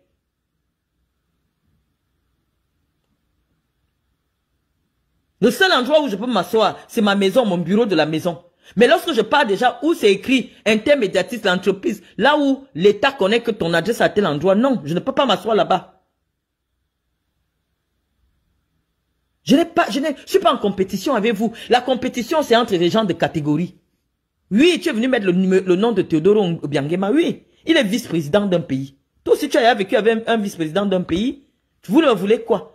Le seul endroit où je peux m'asseoir, c'est ma maison, mon bureau de la maison. Mais lorsque je pars déjà où c'est écrit intermédiatiste l'entreprise, là où l'État connaît que ton adresse à tel endroit, non, je ne peux pas m'asseoir là-bas. Je n'ai pas, je ne suis pas en compétition avec vous. La compétition, c'est entre les gens de catégorie. Oui, tu es venu mettre le, nom de Théodore Obiangema, oui. Il est vice-président d'un pays. Toi si tu as vécu avec un, vice-président d'un pays. Vous le voulez quoi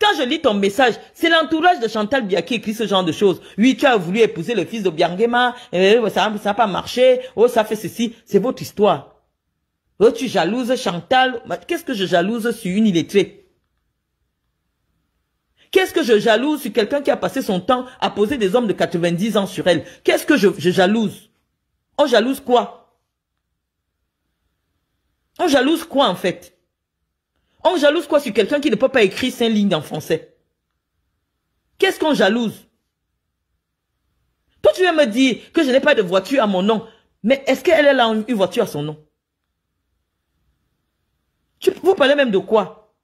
quand je lis ton message, c'est l'entourage de Chantal Bia qui écrit ce genre de choses. Oui, tu as voulu épouser le fils de Biangema, eh, ça n'a pas marché, oh, ça fait ceci. C'est votre histoire. Oh, tu jalouses Chantal. Bah, qu'est-ce que je jalouse sur une illettrée Qu'est-ce que je jalouse sur quelqu'un qui a passé son temps à poser des hommes de 90 ans sur elle Qu'est-ce que je, je jalouse On jalouse quoi On jalouse quoi en fait on jalouse quoi sur quelqu'un qui ne peut pas écrire cinq lignes en français Qu'est-ce qu'on jalouse Toi, tu viens me dire que je n'ai pas de voiture à mon nom. Mais est-ce qu'elle a une voiture à son nom tu, Vous parlez même de quoi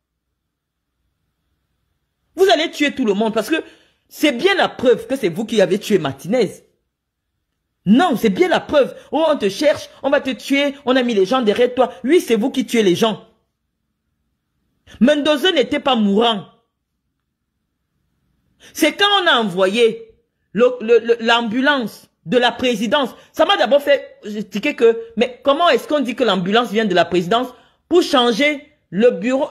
Vous allez tuer tout le monde parce que c'est bien la preuve que c'est vous qui avez tué Martinez. Non, c'est bien la preuve. Oh, on te cherche, on va te tuer, on a mis les gens derrière toi. Oui, c'est vous qui tuez les gens. Mendoza n'était pas mourant. C'est quand on a envoyé l'ambulance de la présidence. Ça m'a d'abord fait expliquer que, mais comment est-ce qu'on dit que l'ambulance vient de la présidence pour changer le bureau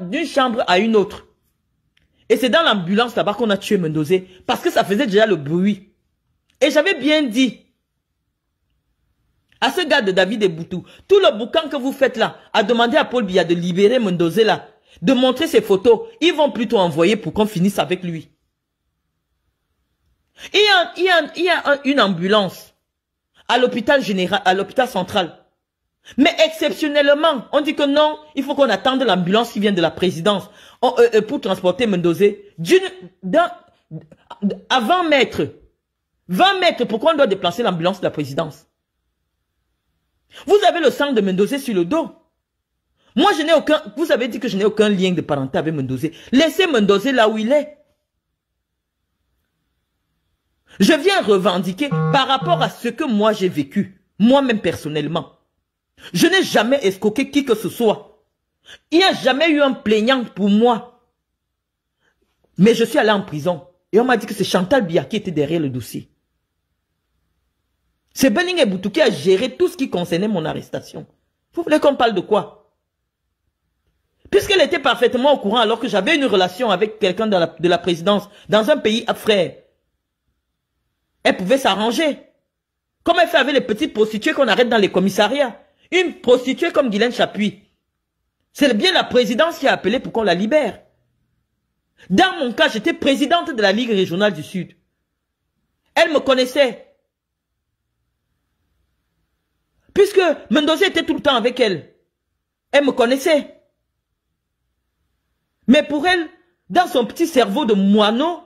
d'une chambre à une autre Et c'est dans l'ambulance là-bas qu'on a tué Mendoza parce que ça faisait déjà le bruit. Et j'avais bien dit à ce gars de David et Boutou. Tout le boucan que vous faites là, à demander à Paul Biya de libérer Mendozé là, de montrer ses photos. Ils vont plutôt envoyer pour qu'on finisse avec lui. Il y a, il y a, une ambulance à l'hôpital général, à l'hôpital central. Mais exceptionnellement, on dit que non, il faut qu'on attende l'ambulance qui vient de la présidence euh, euh, pour transporter Mendozé. D'une, à 20 mètres. 20 mètres, pourquoi on doit déplacer l'ambulance de la présidence vous avez le sang de Mendoza sur le dos. Moi, je n'ai aucun... Vous avez dit que je n'ai aucun lien de parenté avec Mendozé. Laissez Mendoza là où il est. Je viens revendiquer par rapport à ce que moi j'ai vécu, moi-même personnellement. Je n'ai jamais escroqué qui que ce soit. Il n'y a jamais eu un plaignant pour moi. Mais je suis allé en prison. Et on m'a dit que c'est Chantal Bia qui était derrière le dossier. C'est Benning et qui a géré tout ce qui concernait mon arrestation. Vous voulez qu'on parle de quoi Puisqu'elle était parfaitement au courant alors que j'avais une relation avec quelqu'un de la, présidence dans un pays frère, elle pouvait s'arranger. Comme elle fait avec les petites prostituées qu'on arrête dans les commissariats. Une prostituée comme Guylaine Chapuis. C'est bien la présidence qui a appelé pour qu'on la libère. Dans mon cas, j'étais présidente de la Ligue régionale du Sud. Elle me connaissait. Puisque Mendoza était tout le temps avec elle. Elle me connaissait. Mais pour elle, dans son petit cerveau de moineau,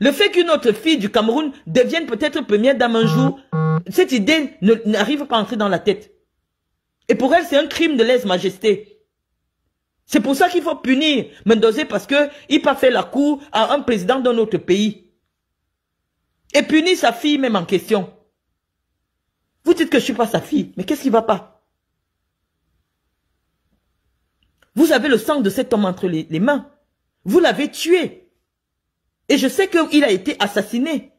le fait qu'une autre fille du Cameroun devienne peut-être première dame un jour, cette idée n'arrive pas à entrer dans la tête. Et pour elle, c'est un crime de lèse-majesté. C'est pour ça qu'il faut punir Mendoza parce que il pas fait la cour à un président d'un autre pays. Et punir sa fille même en question. Vous dites que je ne suis pas sa fille, mais qu'est-ce qui ne va pas Vous avez le sang de cet homme entre les, mains. Vous l'avez tué. Et je sais qu'il a été assassiné.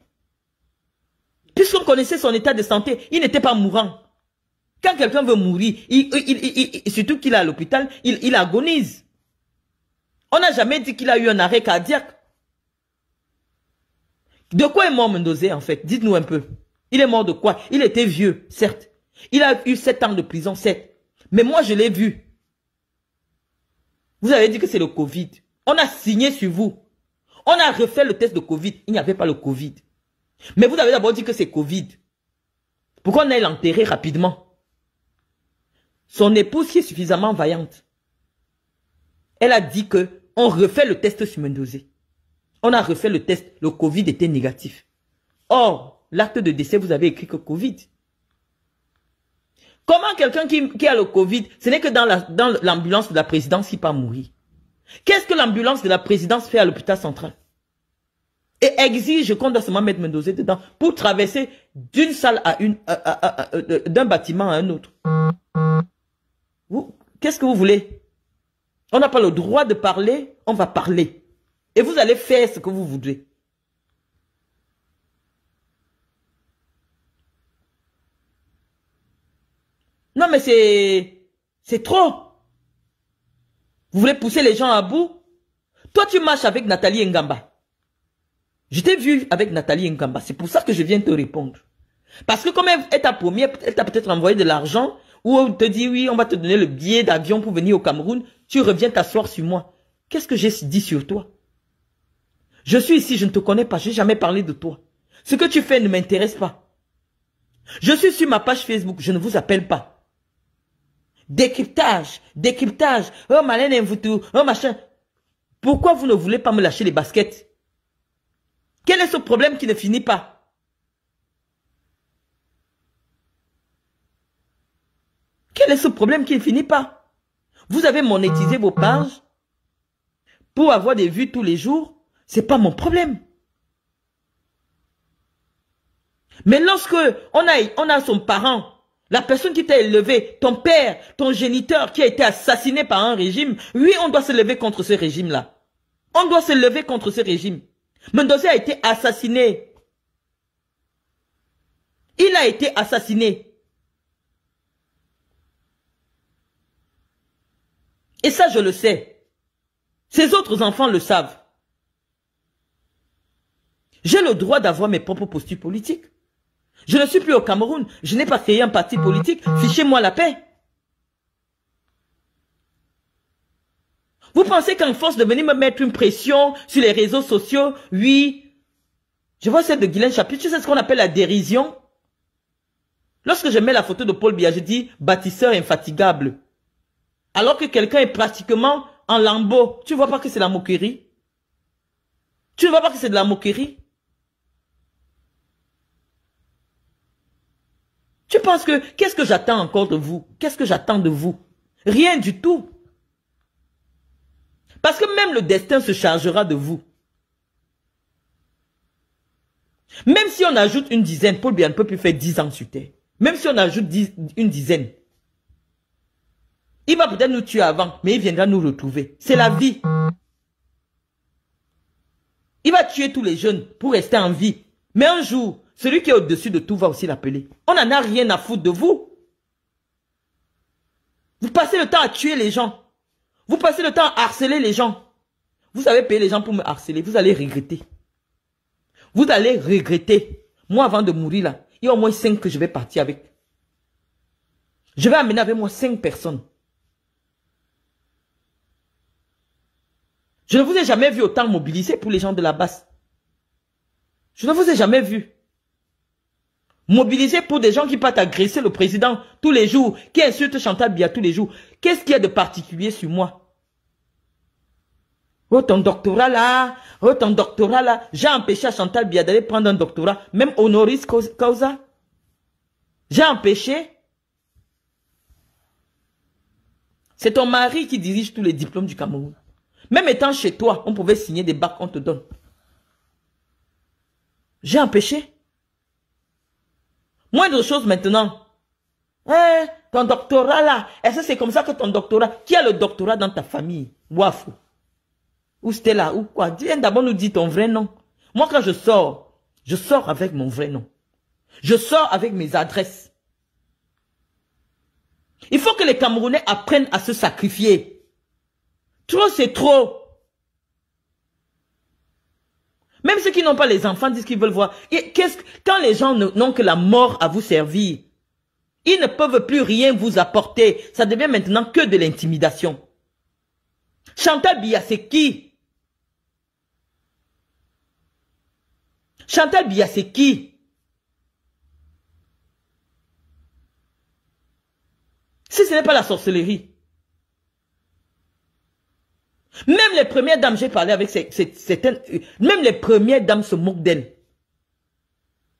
Puisqu'on connaissait son état de santé, il n'était pas mourant. Quand quelqu'un veut mourir, surtout qu'il est à l'hôpital, il agonise. On n'a jamais dit qu'il a eu un arrêt cardiaque. De quoi est mort Mendoza en fait Dites-nous un peu. Il est mort de quoi Il était vieux, certes. Il a eu 7 ans de prison, certes. Mais moi, je l'ai vu. Vous avez dit que c'est le Covid. On a signé sur vous. On a refait le test de Covid. Il n'y avait pas le Covid. Mais vous avez d'abord dit que c'est Covid. Pourquoi on aille enterré rapidement. Son épouse qui est suffisamment vaillante. Elle a dit que on refait le test sur Mendozé. On a refait le test. Le Covid était négatif. Or, l'acte de décès, vous avez écrit que Covid. Comment quelqu'un qui, a le Covid, ce n'est que dans l'ambulance de la présidence, qui pas mourir. Qu'est-ce que l'ambulance de la présidence fait à l'hôpital central Et exige qu'on doit seulement mettre mes dedans pour traverser d'une salle à une, euh, d'un bâtiment à un autre. Qu'est-ce que vous voulez On n'a pas le droit de parler, on va parler. Et vous allez faire ce que vous voulez. Non, mais c'est... C'est trop. Vous voulez pousser les gens à bout Toi, tu marches avec Nathalie Ngamba. Je t'ai vu avec Nathalie Ngamba. C'est pour ça que je viens te répondre. Parce que comme elle t'a promis, elle t'a peut-être envoyé de l'argent ou on te dit oui, on va te donner le billet d'avion pour venir au Cameroun. Tu reviens t'asseoir sur moi. Qu'est-ce que j'ai dit sur toi Je suis ici, je ne te connais pas, je n'ai jamais parlé de toi. Ce que tu fais ne m'intéresse pas. Je suis sur ma page Facebook, je ne vous appelle pas. Décryptage, décryptage. Oh, vous tout, oh, machin. Pourquoi vous ne voulez pas me lâcher les baskets Quel est ce problème qui ne finit pas Quel est ce problème qui ne finit pas Vous avez monétisé vos pages pour avoir des vues tous les jours. C'est pas mon problème. Mais lorsque on a, on a son parent la personne qui t'a élevé, ton père, ton géniteur qui a été assassiné par un régime, oui, on doit se lever contre ce régime-là. On doit se lever contre ce régime. Mendoza a été assassiné. Il a été assassiné. Et ça, je le sais. Ses autres enfants le savent. J'ai le droit d'avoir mes propres postures politiques. Je ne suis plus au Cameroun. Je n'ai pas créé un parti politique. Fichez-moi la paix. Vous pensez qu'en force de venir me mettre une pression sur les réseaux sociaux, oui, je vois celle de Guylaine Chapitre, tu sais ce qu'on appelle la dérision Lorsque je mets la photo de Paul Biya, je dis bâtisseur infatigable. Alors que quelqu'un est pratiquement en lambeau. Tu vois pas que c'est la moquerie Tu ne vois pas que c'est de la moquerie Tu penses que, qu'est-ce que j'attends encore de vous Qu'est-ce que j'attends de vous Rien du tout. Parce que même le destin se chargera de vous. Même si on ajoute une dizaine, Paul bien ne peut plus faire dix ans sur terre. Même si on ajoute une dizaine. Il va peut-être nous tuer avant, mais il viendra nous retrouver. C'est la vie. Il va tuer tous les jeunes pour rester en vie. Mais un jour, celui qui est au-dessus de tout va aussi l'appeler. On n'en a rien à foutre de vous. Vous passez le temps à tuer les gens. Vous passez le temps à harceler les gens. Vous avez payé les gens pour me harceler. Vous allez regretter. Vous allez regretter. Moi, avant de mourir là, il y a au moins cinq que je vais partir avec. Je vais amener avec moi cinq personnes. Je ne vous ai jamais vu autant mobiliser pour les gens de la basse. Je ne vous ai jamais vu. Mobiliser pour des gens qui partent agresser le président tous les jours, qui insultent Chantal Bia tous les jours. Qu'est-ce qu'il y a de particulier sur moi Oh, ton doctorat là, oh, ton doctorat là. J'ai empêché à Chantal Bia d'aller prendre un doctorat, même honoris causa. J'ai empêché. C'est ton mari qui dirige tous les diplômes du Cameroun. Même étant chez toi, on pouvait signer des bacs qu'on te donne. J'ai empêché. Moins de choses maintenant. Hein, ton doctorat là, est-ce que c'est comme ça que ton doctorat, qui a le doctorat dans ta famille Wafou. Où c'était là, ou quoi Viens hein, d'abord nous dire ton vrai nom. Moi quand je sors, je sors avec mon vrai nom. Je sors avec mes adresses. Il faut que les Camerounais apprennent à se sacrifier. Trop c'est trop. Même ceux qui n'ont pas les enfants disent qu'ils veulent voir. Qu'est-ce quand les gens n'ont que la mort à vous servir, ils ne peuvent plus rien vous apporter. Ça devient maintenant que de l'intimidation. Chantal Biya, c'est qui Chantal Biya, c'est qui Si ce n'est pas la sorcellerie. Même les premières dames, j'ai parlé avec certaines, même les premières dames se moquent d'elles.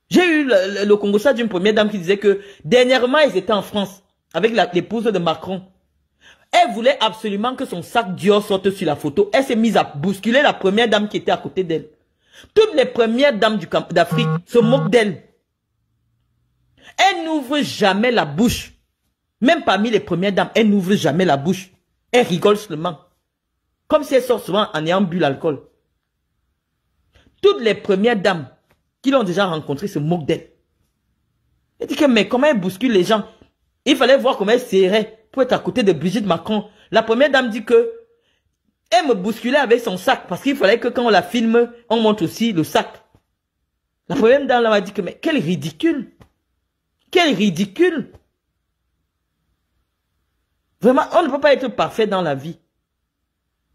J'ai eu le, le, Congo ça d'une première dame qui disait que dernièrement, ils étaient en France avec l'épouse de Macron. Elle voulait absolument que son sac Dior sorte sur la photo. Elle s'est mise à bousculer la première dame qui était à côté d'elle. Toutes les premières dames d'Afrique se moquent d'elle. Elle n'ouvre jamais la bouche. Même parmi les premières dames, elle n'ouvre jamais la bouche. Elle rigole seulement. Comme si elle sort souvent en ayant bu l'alcool. Toutes les premières dames qui l'ont déjà rencontré se moquent d'elle. Elle dit que, mais comment elle bouscule les gens Il fallait voir comment elle serrait pour être à côté de Brigitte Macron. La première dame dit que, elle me bousculait avec son sac parce qu'il fallait que quand on la filme, on montre aussi le sac. La première dame m'a dit que, mais quel ridicule. Quel ridicule. Vraiment, on ne peut pas être parfait dans la vie.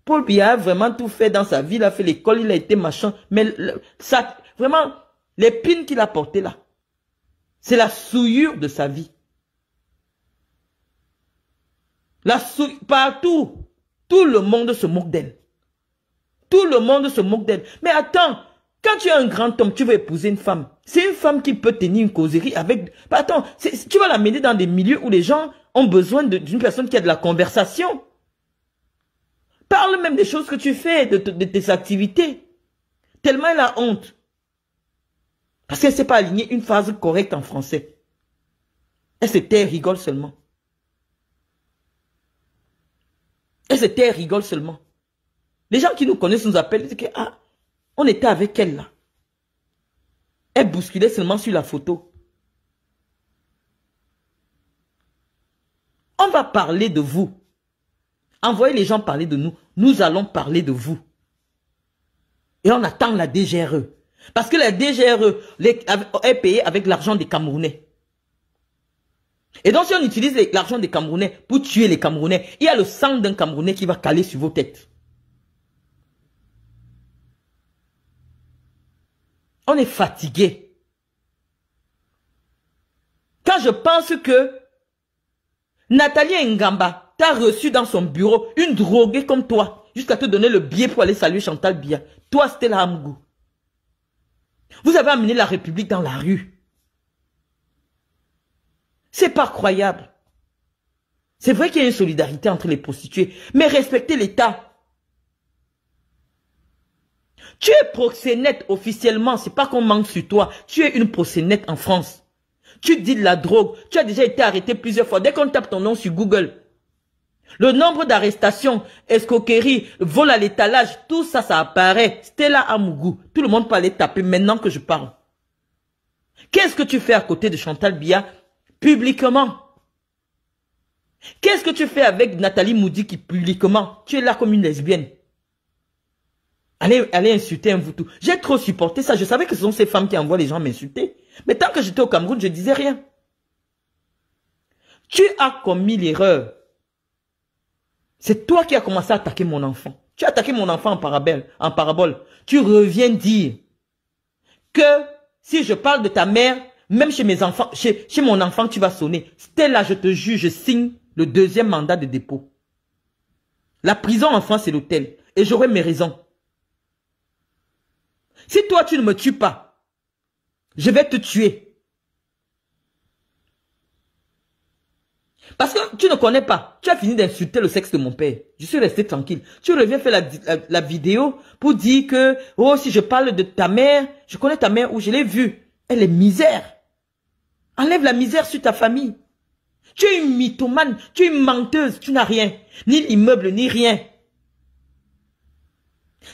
Paul Biya a vraiment tout fait dans sa vie. Il a fait l'école, il a été machin. Mais ça, vraiment, l'épine qu'il a portée là, c'est la souillure de sa vie. La souillure, partout, tout le monde se moque d'elle. Tout le monde se moque d'elle. Mais attends, quand tu es un grand homme, tu veux épouser une femme. C'est une femme qui peut tenir une causerie avec... Attends, tu vas la mener dans des milieux où les gens ont besoin d'une personne qui a de la conversation parle même des choses que tu fais, de, tes activités. Tellement elle a honte. Parce qu'elle ne sait pas aligner une phrase correcte en français. Elle se tait, rigole seulement. Elle se tait, rigole seulement. Les gens qui nous connaissent nous appellent, disent ah, on était avec elle là. Elle bousculait seulement sur la photo. On va parler de vous. Envoyez les gens parler de nous. Nous allons parler de vous. Et on attend la DGRE. Parce que la DGRE est payée avec l'argent des Camerounais. Et donc si on utilise l'argent des Camerounais pour tuer les Camerounais, il y a le sang d'un Camerounais qui va caler sur vos têtes. On est fatigué. Quand je pense que Nathalie Ngamba, T'as reçu dans son bureau une droguée comme toi, jusqu'à te donner le billet pour aller saluer Chantal Bia. Toi, Stella Amgou. Vous avez amené la République dans la rue. C'est pas croyable. C'est vrai qu'il y a une solidarité entre les prostituées, mais respectez l'État. Tu es proxénète officiellement, c'est pas qu'on manque sur toi. Tu es une proxénète en France. Tu dis de la drogue, tu as déjà été arrêté plusieurs fois. Dès qu'on tape ton nom sur Google, le nombre d'arrestations, escroqueries, vol à l'étalage, tout ça, ça apparaît. Stella Amougou, tout le monde peut aller taper maintenant que je parle. Qu'est-ce que tu fais à côté de Chantal Bia publiquement Qu'est-ce que tu fais avec Nathalie Moudi qui publiquement Tu es là comme une lesbienne. Allez, insulter un voutou. J'ai trop supporté ça. Je savais que ce sont ces femmes qui envoient les gens m'insulter. Mais tant que j'étais au Cameroun, je disais rien. Tu as commis l'erreur c'est toi qui as commencé à attaquer mon enfant. Tu as attaqué mon enfant en parabole. En parabole. Tu reviens dire que si je parle de ta mère, même chez mes enfants, chez, chez mon enfant, tu vas sonner. Stella, je te juge, je signe le deuxième mandat de dépôt. La prison en c'est l'hôtel. Et j'aurai mes raisons. Si toi, tu ne me tues pas, je vais te tuer. Parce que tu ne connais pas. Tu as fini d'insulter le sexe de mon père. Je suis resté tranquille. Tu reviens faire la, vidéo pour dire que, oh, si je parle de ta mère, je connais ta mère où je l'ai vue. Elle est misère. Enlève la misère sur ta famille. Tu es une mythomane, tu es une menteuse, tu n'as rien. Ni l'immeuble, ni rien.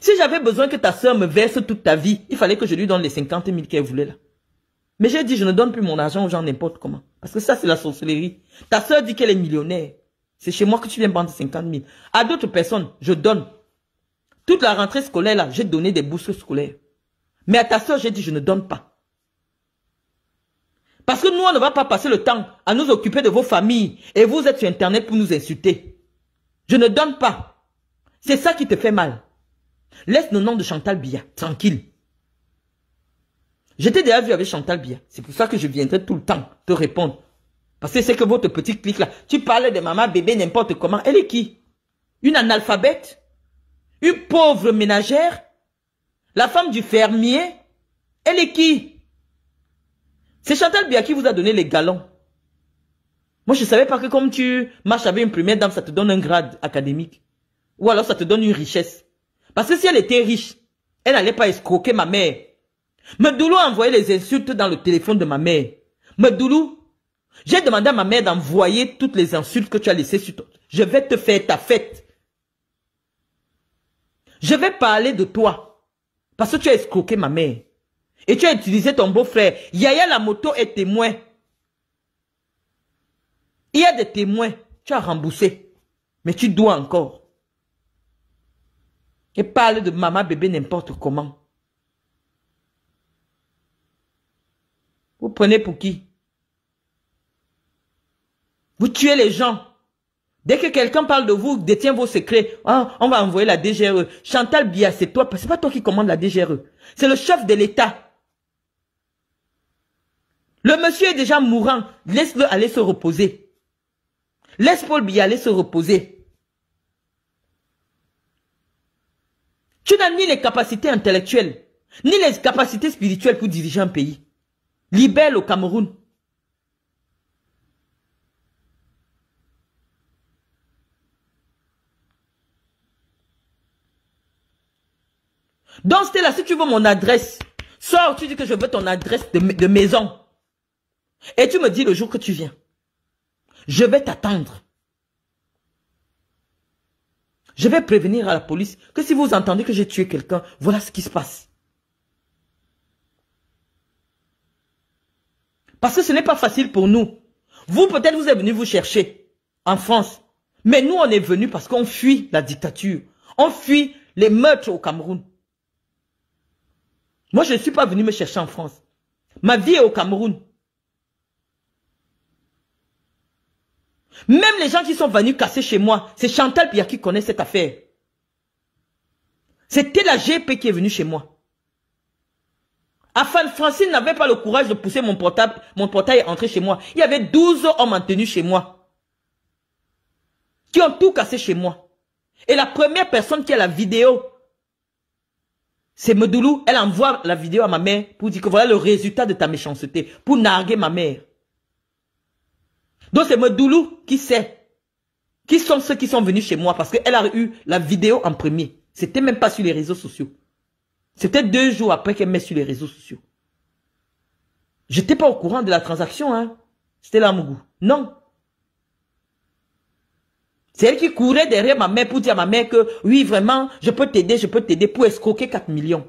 Si j'avais besoin que ta soeur me verse toute ta vie, il fallait que je lui donne les 50 000 qu'elle voulait là. Mais j'ai dit, je ne donne plus mon argent aux gens n'importe comment. Parce que ça, c'est la sorcellerie. Ta soeur dit qu'elle est millionnaire. C'est chez moi que tu viens prendre 50 000. À d'autres personnes, je donne. Toute la rentrée scolaire, là, j'ai donné des bourses scolaires. Mais à ta soeur, j'ai dit, je ne donne pas. Parce que nous, on ne va pas passer le temps à nous occuper de vos familles. Et vous êtes sur Internet pour nous insulter. Je ne donne pas. C'est ça qui te fait mal. Laisse le nom de Chantal Billa, tranquille. J'étais déjà vu avec Chantal Bia. C'est pour ça que je viendrai tout le temps te répondre. Parce que c'est que votre petit clique là, tu parlais de maman bébé n'importe comment. Elle est qui Une analphabète Une pauvre ménagère La femme du fermier Elle est qui C'est Chantal Bia qui vous a donné les galons. Moi, je savais pas que comme tu marches avec une première dame, ça te donne un grade académique. Ou alors ça te donne une richesse. Parce que si elle était riche, elle n'allait pas escroquer ma mère doulou a envoyé les insultes dans le téléphone de ma mère. doulou, j'ai demandé à ma mère d'envoyer toutes les insultes que tu as laissées sur toi. Je vais te faire ta fête. Je vais parler de toi. Parce que tu as escroqué ma mère. Et tu as utilisé ton beau-frère. Yaya la moto est témoin. Il y a des témoins. Tu as remboursé. Mais tu dois encore. Et parle de maman bébé n'importe comment. Vous prenez pour qui Vous tuez les gens. Dès que quelqu'un parle de vous, détient vos secrets, ah, on va envoyer la DGRE. Chantal Bia, c'est toi, c'est pas toi qui commande la DGRE. C'est le chef de l'État. Le monsieur est déjà mourant. Laisse-le aller se reposer. Laisse Paul Bia aller se reposer. Tu n'as ni les capacités intellectuelles, ni les capacités spirituelles pour diriger un pays. L'Ibelle au Cameroun. Donc, Stella, si tu veux mon adresse, sors, tu dis que je veux ton adresse de maison. Et tu me dis le jour que tu viens. Je vais t'attendre. Je vais prévenir à la police que si vous entendez que j'ai tué quelqu'un, voilà ce qui se passe. Parce que ce n'est pas facile pour nous. Vous, peut-être, vous êtes venus vous chercher en France. Mais nous, on est venus parce qu'on fuit la dictature. On fuit les meurtres au Cameroun. Moi, je ne suis pas venu me chercher en France. Ma vie est au Cameroun. Même les gens qui sont venus casser chez moi, c'est Chantal Pia qui connaît cette affaire. C'était la GP qui est venue chez moi. Afan Francine n'avait pas le courage de pousser mon portable, mon portail est entré chez moi. Il y avait 12 hommes en chez moi. Qui ont tout cassé chez moi. Et la première personne qui a la vidéo, c'est Medoulou. Elle envoie la vidéo à ma mère pour dire que voilà le résultat de ta méchanceté. Pour narguer ma mère. Donc c'est Medoulou qui sait. Qui sont ceux qui sont venus chez moi parce qu'elle a eu la vidéo en premier. C'était même pas sur les réseaux sociaux. C'était deux jours après qu'elle met sur les réseaux sociaux. J'étais pas au courant de la transaction, hein. C'était mon goût. Non. C'est elle qui courait derrière ma mère pour dire à ma mère que oui, vraiment, je peux t'aider, je peux t'aider pour escroquer 4 millions.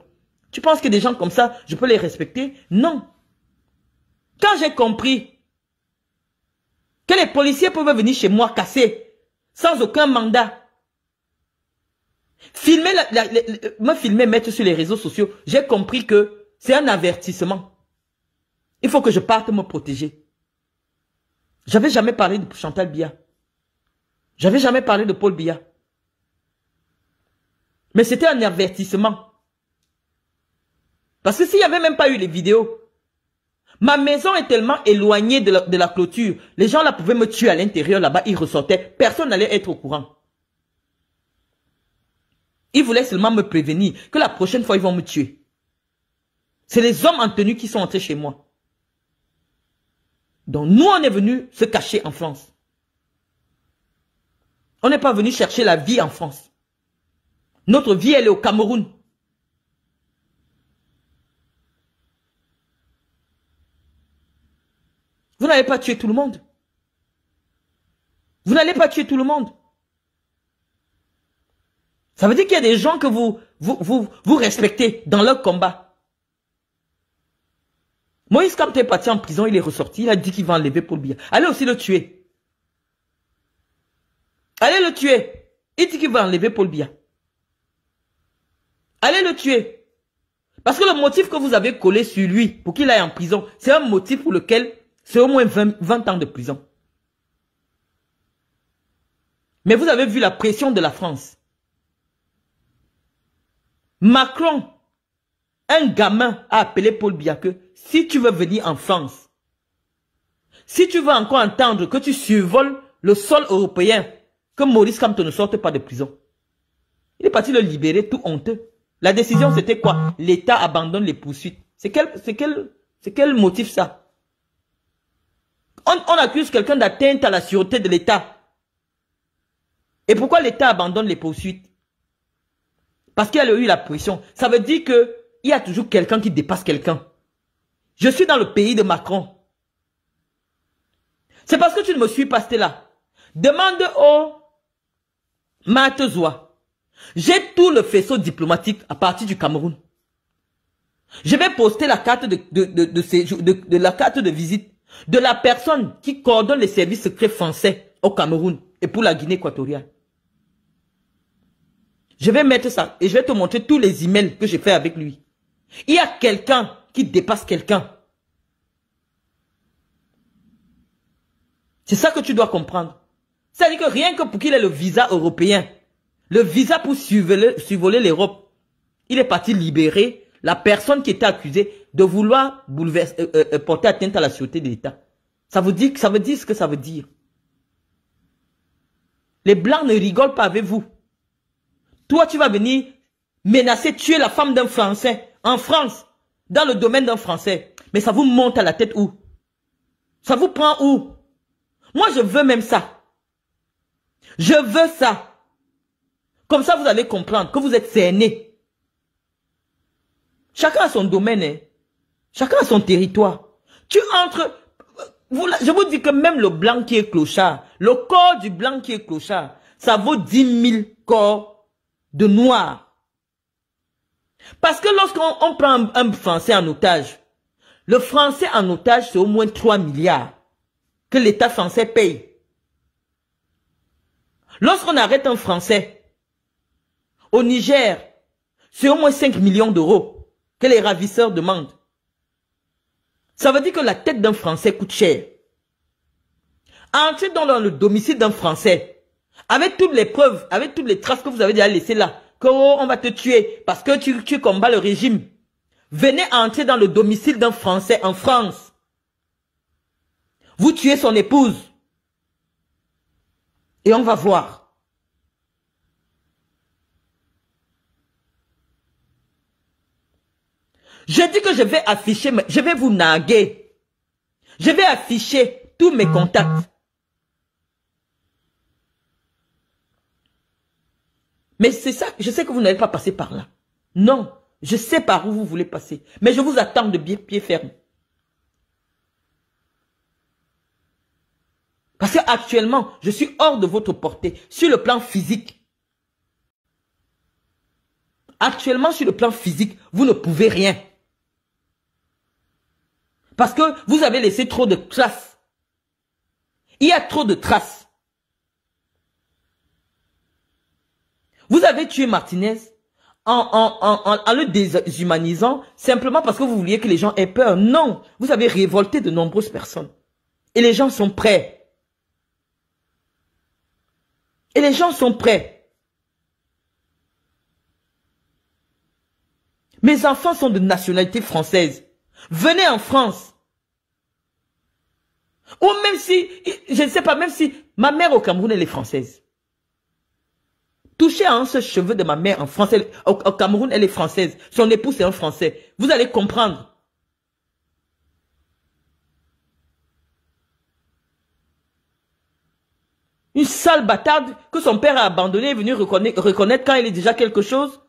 Tu penses que des gens comme ça, je peux les respecter Non. Quand j'ai compris que les policiers pouvaient venir chez moi casser sans aucun mandat, Filmer, la, me filmer, mettre sur les réseaux sociaux, j'ai compris que c'est un avertissement. Il faut que je parte me protéger. J'avais jamais parlé de Chantal Bia. J'avais jamais parlé de Paul Bia. Mais c'était un avertissement. Parce que s'il n'y avait même pas eu les vidéos, ma maison est tellement éloignée de la, de la clôture, les gens là pouvaient me tuer à l'intérieur là-bas, ils ressortaient, personne n'allait être au courant. Ils voulaient seulement me prévenir que la prochaine fois, ils vont me tuer. C'est les hommes en tenue qui sont entrés chez moi. Donc nous, on est venus se cacher en France. On n'est pas venu chercher la vie en France. Notre vie, elle est au Cameroun. Vous n'allez pas tuer tout le monde. Vous n'allez pas tuer tout le monde. Ça veut dire qu'il y a des gens que vous, vous, vous, vous respectez dans leur combat. Moïse, quand est parti en prison, il est ressorti. Il a dit qu'il va enlever Paul Biya. Allez aussi le tuer. Allez le tuer. Il dit qu'il va enlever Paul Biya. Allez le tuer. Parce que le motif que vous avez collé sur lui pour qu'il aille en prison, c'est un motif pour lequel c'est au moins 20, 20 ans de prison. Mais vous avez vu la pression de la France. Macron, un gamin a appelé Paul Biya si tu veux venir en France, si tu veux encore entendre que tu survoles le sol européen, que Maurice Camte ne sorte pas de prison. Il est parti le libérer tout honteux. La décision, ah. c'était quoi L'État abandonne les poursuites. C'est quel, c'est quel, quel motif ça on, on accuse quelqu'un d'atteinte à la sûreté de l'État. Et pourquoi l'État abandonne les poursuites parce y a eu la pression. Ça veut dire que il y a toujours quelqu'un qui dépasse quelqu'un. Je suis dans le pays de Macron. C'est parce que tu ne me suis pas, là. Demande au Zoua. J'ai tout le faisceau diplomatique à partir du Cameroun. Je vais poster la carte de, de, de, de la carte de visite de la personne qui coordonne les services secrets français au Cameroun et pour la Guinée équatoriale. Je vais mettre ça et je vais te montrer tous les emails que j'ai fait avec lui. Il y a quelqu'un qui dépasse quelqu'un. C'est ça que tu dois comprendre. C'est-à-dire que rien que pour qu'il ait le visa européen, le visa pour survoler, l'Europe, il est parti libérer la personne qui était accusée de vouloir bouleverser, euh, euh, euh, porter atteinte à la sûreté de l'État. Ça ça veut dire ce que ça veut dire. Les blancs ne rigolent pas avec vous. Toi, tu vas venir menacer, tuer la femme d'un Français en France, dans le domaine d'un Français. Mais ça vous monte à la tête où Ça vous prend où Moi, je veux même ça. Je veux ça. Comme ça, vous allez comprendre que vous êtes cerné. Chacun a son domaine. Hein. Chacun a son territoire. Tu entres... je vous dis que même le blanc qui est clochard, le corps du blanc qui est clochard, ça vaut 10 000 corps de noir, Parce que lorsqu'on on prend un Français en otage, le Français en otage, c'est au moins 3 milliards que l'État français paye. Lorsqu'on arrête un Français au Niger, c'est au moins 5 millions d'euros que les ravisseurs demandent. Ça veut dire que la tête d'un Français coûte cher. Entrer dans le domicile d'un Français, avec toutes les preuves, avec toutes les traces que vous avez déjà laissées là, Qu'on oh, va te tuer parce que tu, tu combats le régime. Venez entrer dans le domicile d'un Français en France. Vous tuez son épouse. Et on va voir. Je dis que je vais afficher, je vais vous naguer. Je vais afficher tous mes contacts. Mais c'est ça, je sais que vous n'allez pas passer par là. Non, je sais par où vous voulez passer. Mais je vous attends de pied ferme. Parce qu'actuellement, je suis hors de votre portée, sur le plan physique. Actuellement, sur le plan physique, vous ne pouvez rien. Parce que vous avez laissé trop de traces. Il y a trop de traces. Vous avez tué Martinez en, en, le déshumanisant simplement parce que vous vouliez que les gens aient peur. Non, vous avez révolté de nombreuses personnes. Et les gens sont prêts. Et les gens sont prêts. Mes enfants sont de nationalité française. Venez en France. Ou même si, je ne sais pas, même si ma mère au Cameroun, elle est française. Touché à un seul cheveu de ma mère en français. Au, Cameroun, elle est française. Son épouse est en français. Vous allez comprendre. Une sale bâtarde que son père a abandonnée est venue reconnaître, reconnaître quand elle est déjà quelque chose.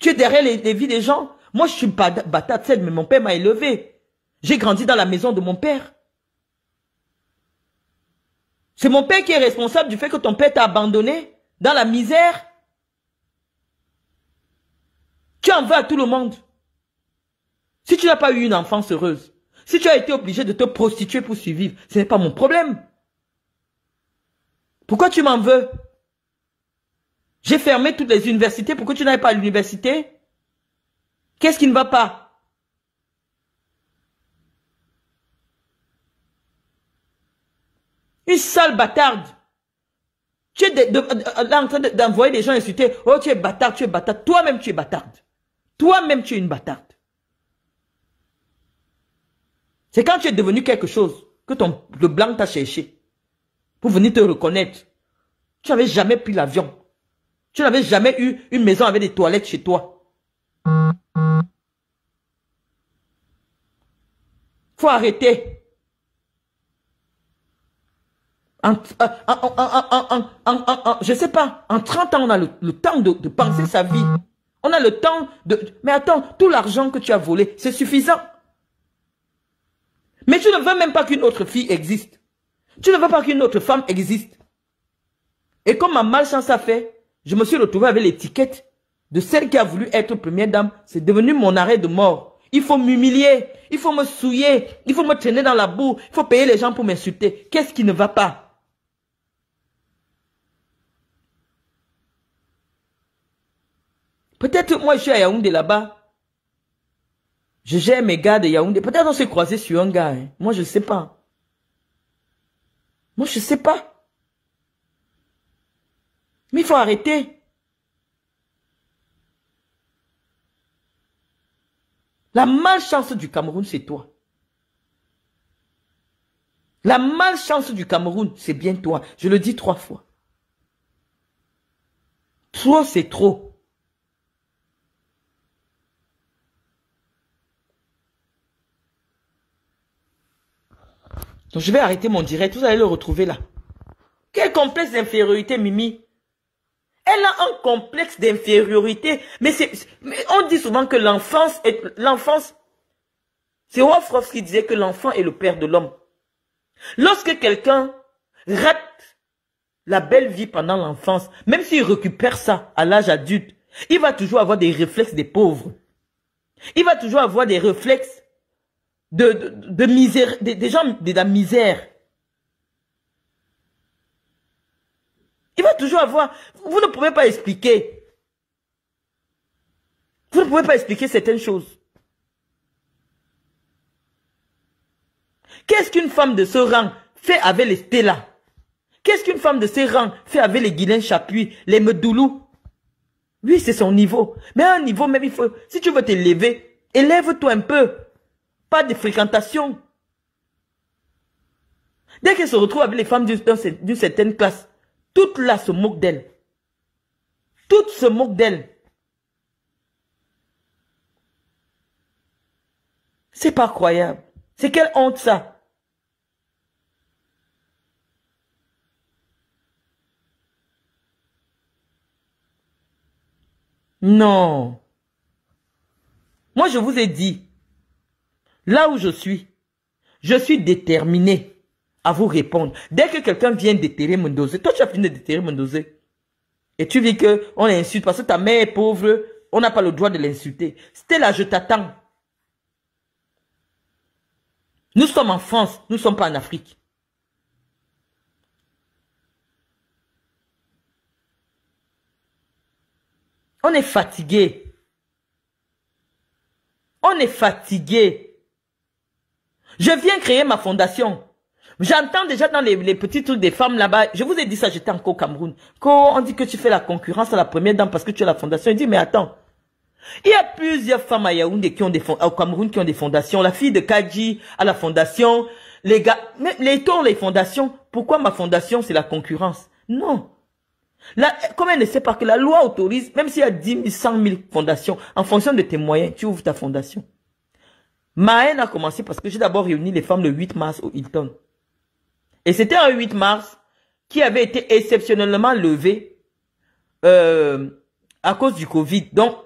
Tu es derrière les, vies des gens. Moi, je suis pas bâtarde, mais mon père m'a élevé. J'ai grandi dans la maison de mon père. C'est mon père qui est responsable du fait que ton père t'a abandonné dans la misère, tu en veux à tout le monde. Si tu n'as pas eu une enfance heureuse, si tu as été obligé de te prostituer pour survivre, ce n'est pas mon problème. Pourquoi tu m'en veux J'ai fermé toutes les universités, pourquoi tu n'allais pas à l'université Qu'est-ce qui ne va pas Une sale bâtarde tu es en train d'envoyer des gens insulter. Oh, tu es bâtard, tu es bâtard. Toi-même, tu es bâtarde. Toi-même, tu es une bâtarde. C'est quand tu es devenu quelque chose que ton, le blanc t'a cherché pour venir te reconnaître. Tu n'avais jamais pris l'avion. Tu n'avais jamais eu une maison avec des toilettes chez toi. Faut arrêter. Je je sais pas, en 30 ans, on a le, temps de, de, penser sa vie. On a le temps de... Mais attends, tout l'argent que tu as volé, c'est suffisant. Mais tu ne veux même pas qu'une autre fille existe. Tu ne veux pas qu'une autre femme existe. Et comme ma malchance a fait, je me suis retrouvé avec l'étiquette de celle qui a voulu être première dame. C'est devenu mon arrêt de mort. Il faut m'humilier, il faut me souiller, il faut me traîner dans la boue, il faut payer les gens pour m'insulter. Qu'est-ce qui ne va pas Peut-être moi je suis à Yaoundé là-bas. Je gère mes gars de Yaoundé. Peut-être on s'est croisé sur un gars. Hein. Moi je sais pas. Moi je sais pas. Mais il faut arrêter. La malchance du Cameroun, c'est toi. La malchance du Cameroun, c'est bien toi. Je le dis trois fois. Trop, c'est trop. Donc je vais arrêter mon direct, vous allez le retrouver là. Quel complexe d'infériorité, Mimi Elle a un complexe d'infériorité. Mais, on dit souvent que l'enfance est... L'enfance... C'est qui disait que l'enfant est le père de l'homme. Lorsque quelqu'un rate la belle vie pendant l'enfance, même s'il récupère ça à l'âge adulte, il va toujours avoir des réflexes des pauvres. Il va toujours avoir des réflexes de, misère, des, gens de la misère. Il va toujours avoir... Vous ne pouvez pas expliquer. Vous ne pouvez pas expliquer certaines choses. Qu'est-ce qu'une femme de ce rang fait avec les Stella Qu'est-ce qu'une femme de ce rang fait avec les guilin Chapuis, les Medoulou lui c'est son niveau. Mais un niveau même, il faut... Si tu veux t'élever, élève-toi un peu. Pas de fréquentation. Dès qu'elle se retrouve avec les femmes d'une certaine classe, toutes là se moquent d'elle. Toutes se moquent d'elle. C'est pas croyable. C'est quelle honte ça. Non. Moi, je vous ai dit, Là où je suis, je suis déterminé à vous répondre. Dès que quelqu'un vient déterrer mon toi tu as fini de déterrer mon Et tu dis qu'on on l'insulte parce que ta mère est pauvre, on n'a pas le droit de l'insulter. Stella, je t'attends. Nous sommes en France, nous ne sommes pas en Afrique. On est fatigué. On est fatigué. Je viens créer ma fondation. J'entends déjà dans les, les, petits trucs des femmes là-bas. Je vous ai dit ça, j'étais encore au Cameroun. Quand on dit que tu fais la concurrence à la première dame parce que tu as la fondation, il dit, mais attends. Il y a plusieurs femmes à Yaoundé qui ont des au Cameroun qui ont des fondations. La fille de Kaji a la fondation. Les gars, mais les tons, les fondations. Pourquoi ma fondation, c'est la concurrence? Non. La, comme elle ne sait pas que la loi autorise, même s'il y a 10 000, 100 000 fondations, en fonction de tes moyens, tu ouvres ta fondation. Ma haine a commencé parce que j'ai d'abord réuni les femmes le 8 mars au Hilton. Et c'était un 8 mars qui avait été exceptionnellement levé euh, à cause du Covid. Donc,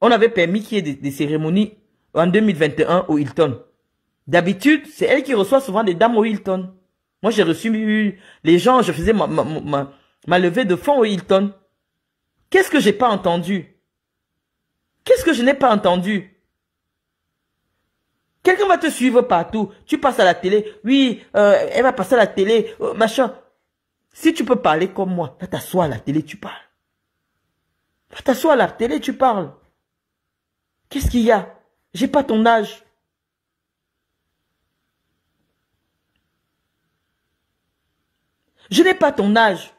on avait permis qu'il y ait des, cérémonies en 2021 au Hilton. D'habitude, c'est elle qui reçoit souvent des dames au Hilton. Moi, j'ai reçu les gens, je faisais ma, levée de fond au Hilton. Qu'est-ce que j'ai pas entendu Qu'est-ce que je n'ai pas entendu Quelqu'un va te suivre partout. Tu passes à la télé. Oui, euh, elle va passer à la télé, euh, machin. Si tu peux parler comme moi, va t'asseoir à la télé, tu parles. Va t'asseoir à la télé, tu parles. Qu'est-ce qu'il y a J'ai pas ton âge. Je n'ai pas ton âge.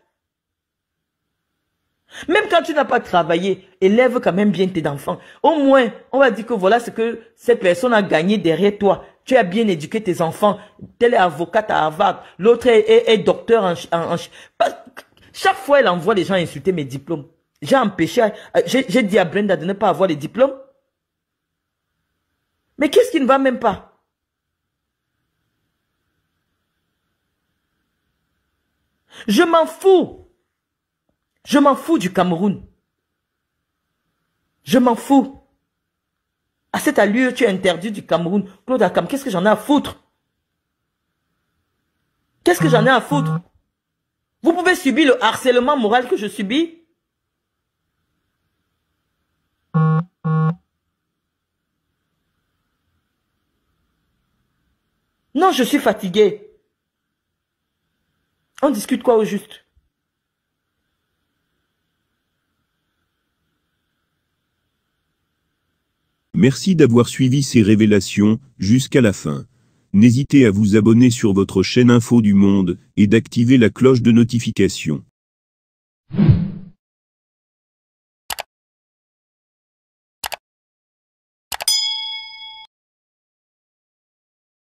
Même quand tu n'as pas travaillé, élève quand même bien tes enfants. Au moins, on va dire que voilà ce que cette personne a gagné derrière toi. Tu as bien éduqué tes enfants. Telle est avocate à Harvard, l'autre est, docteur en, Chaque fois, elle envoie les gens insulter mes diplômes. J'ai empêché, euh, j'ai dit à Brenda de ne pas avoir les diplômes. Mais qu'est-ce qui ne va même pas Je m'en fous je m'en fous du Cameroun. Je m'en fous. À cet allure, tu es interdit du Cameroun. Claude Akam, qu'est-ce que j'en ai à foutre Qu'est-ce que j'en ai à foutre Vous pouvez subir le harcèlement moral que je subis Non, je suis fatigué. On discute quoi au juste Merci d'avoir suivi ces révélations jusqu'à la fin. N'hésitez à vous abonner sur votre chaîne Info du Monde et d'activer la cloche de notification.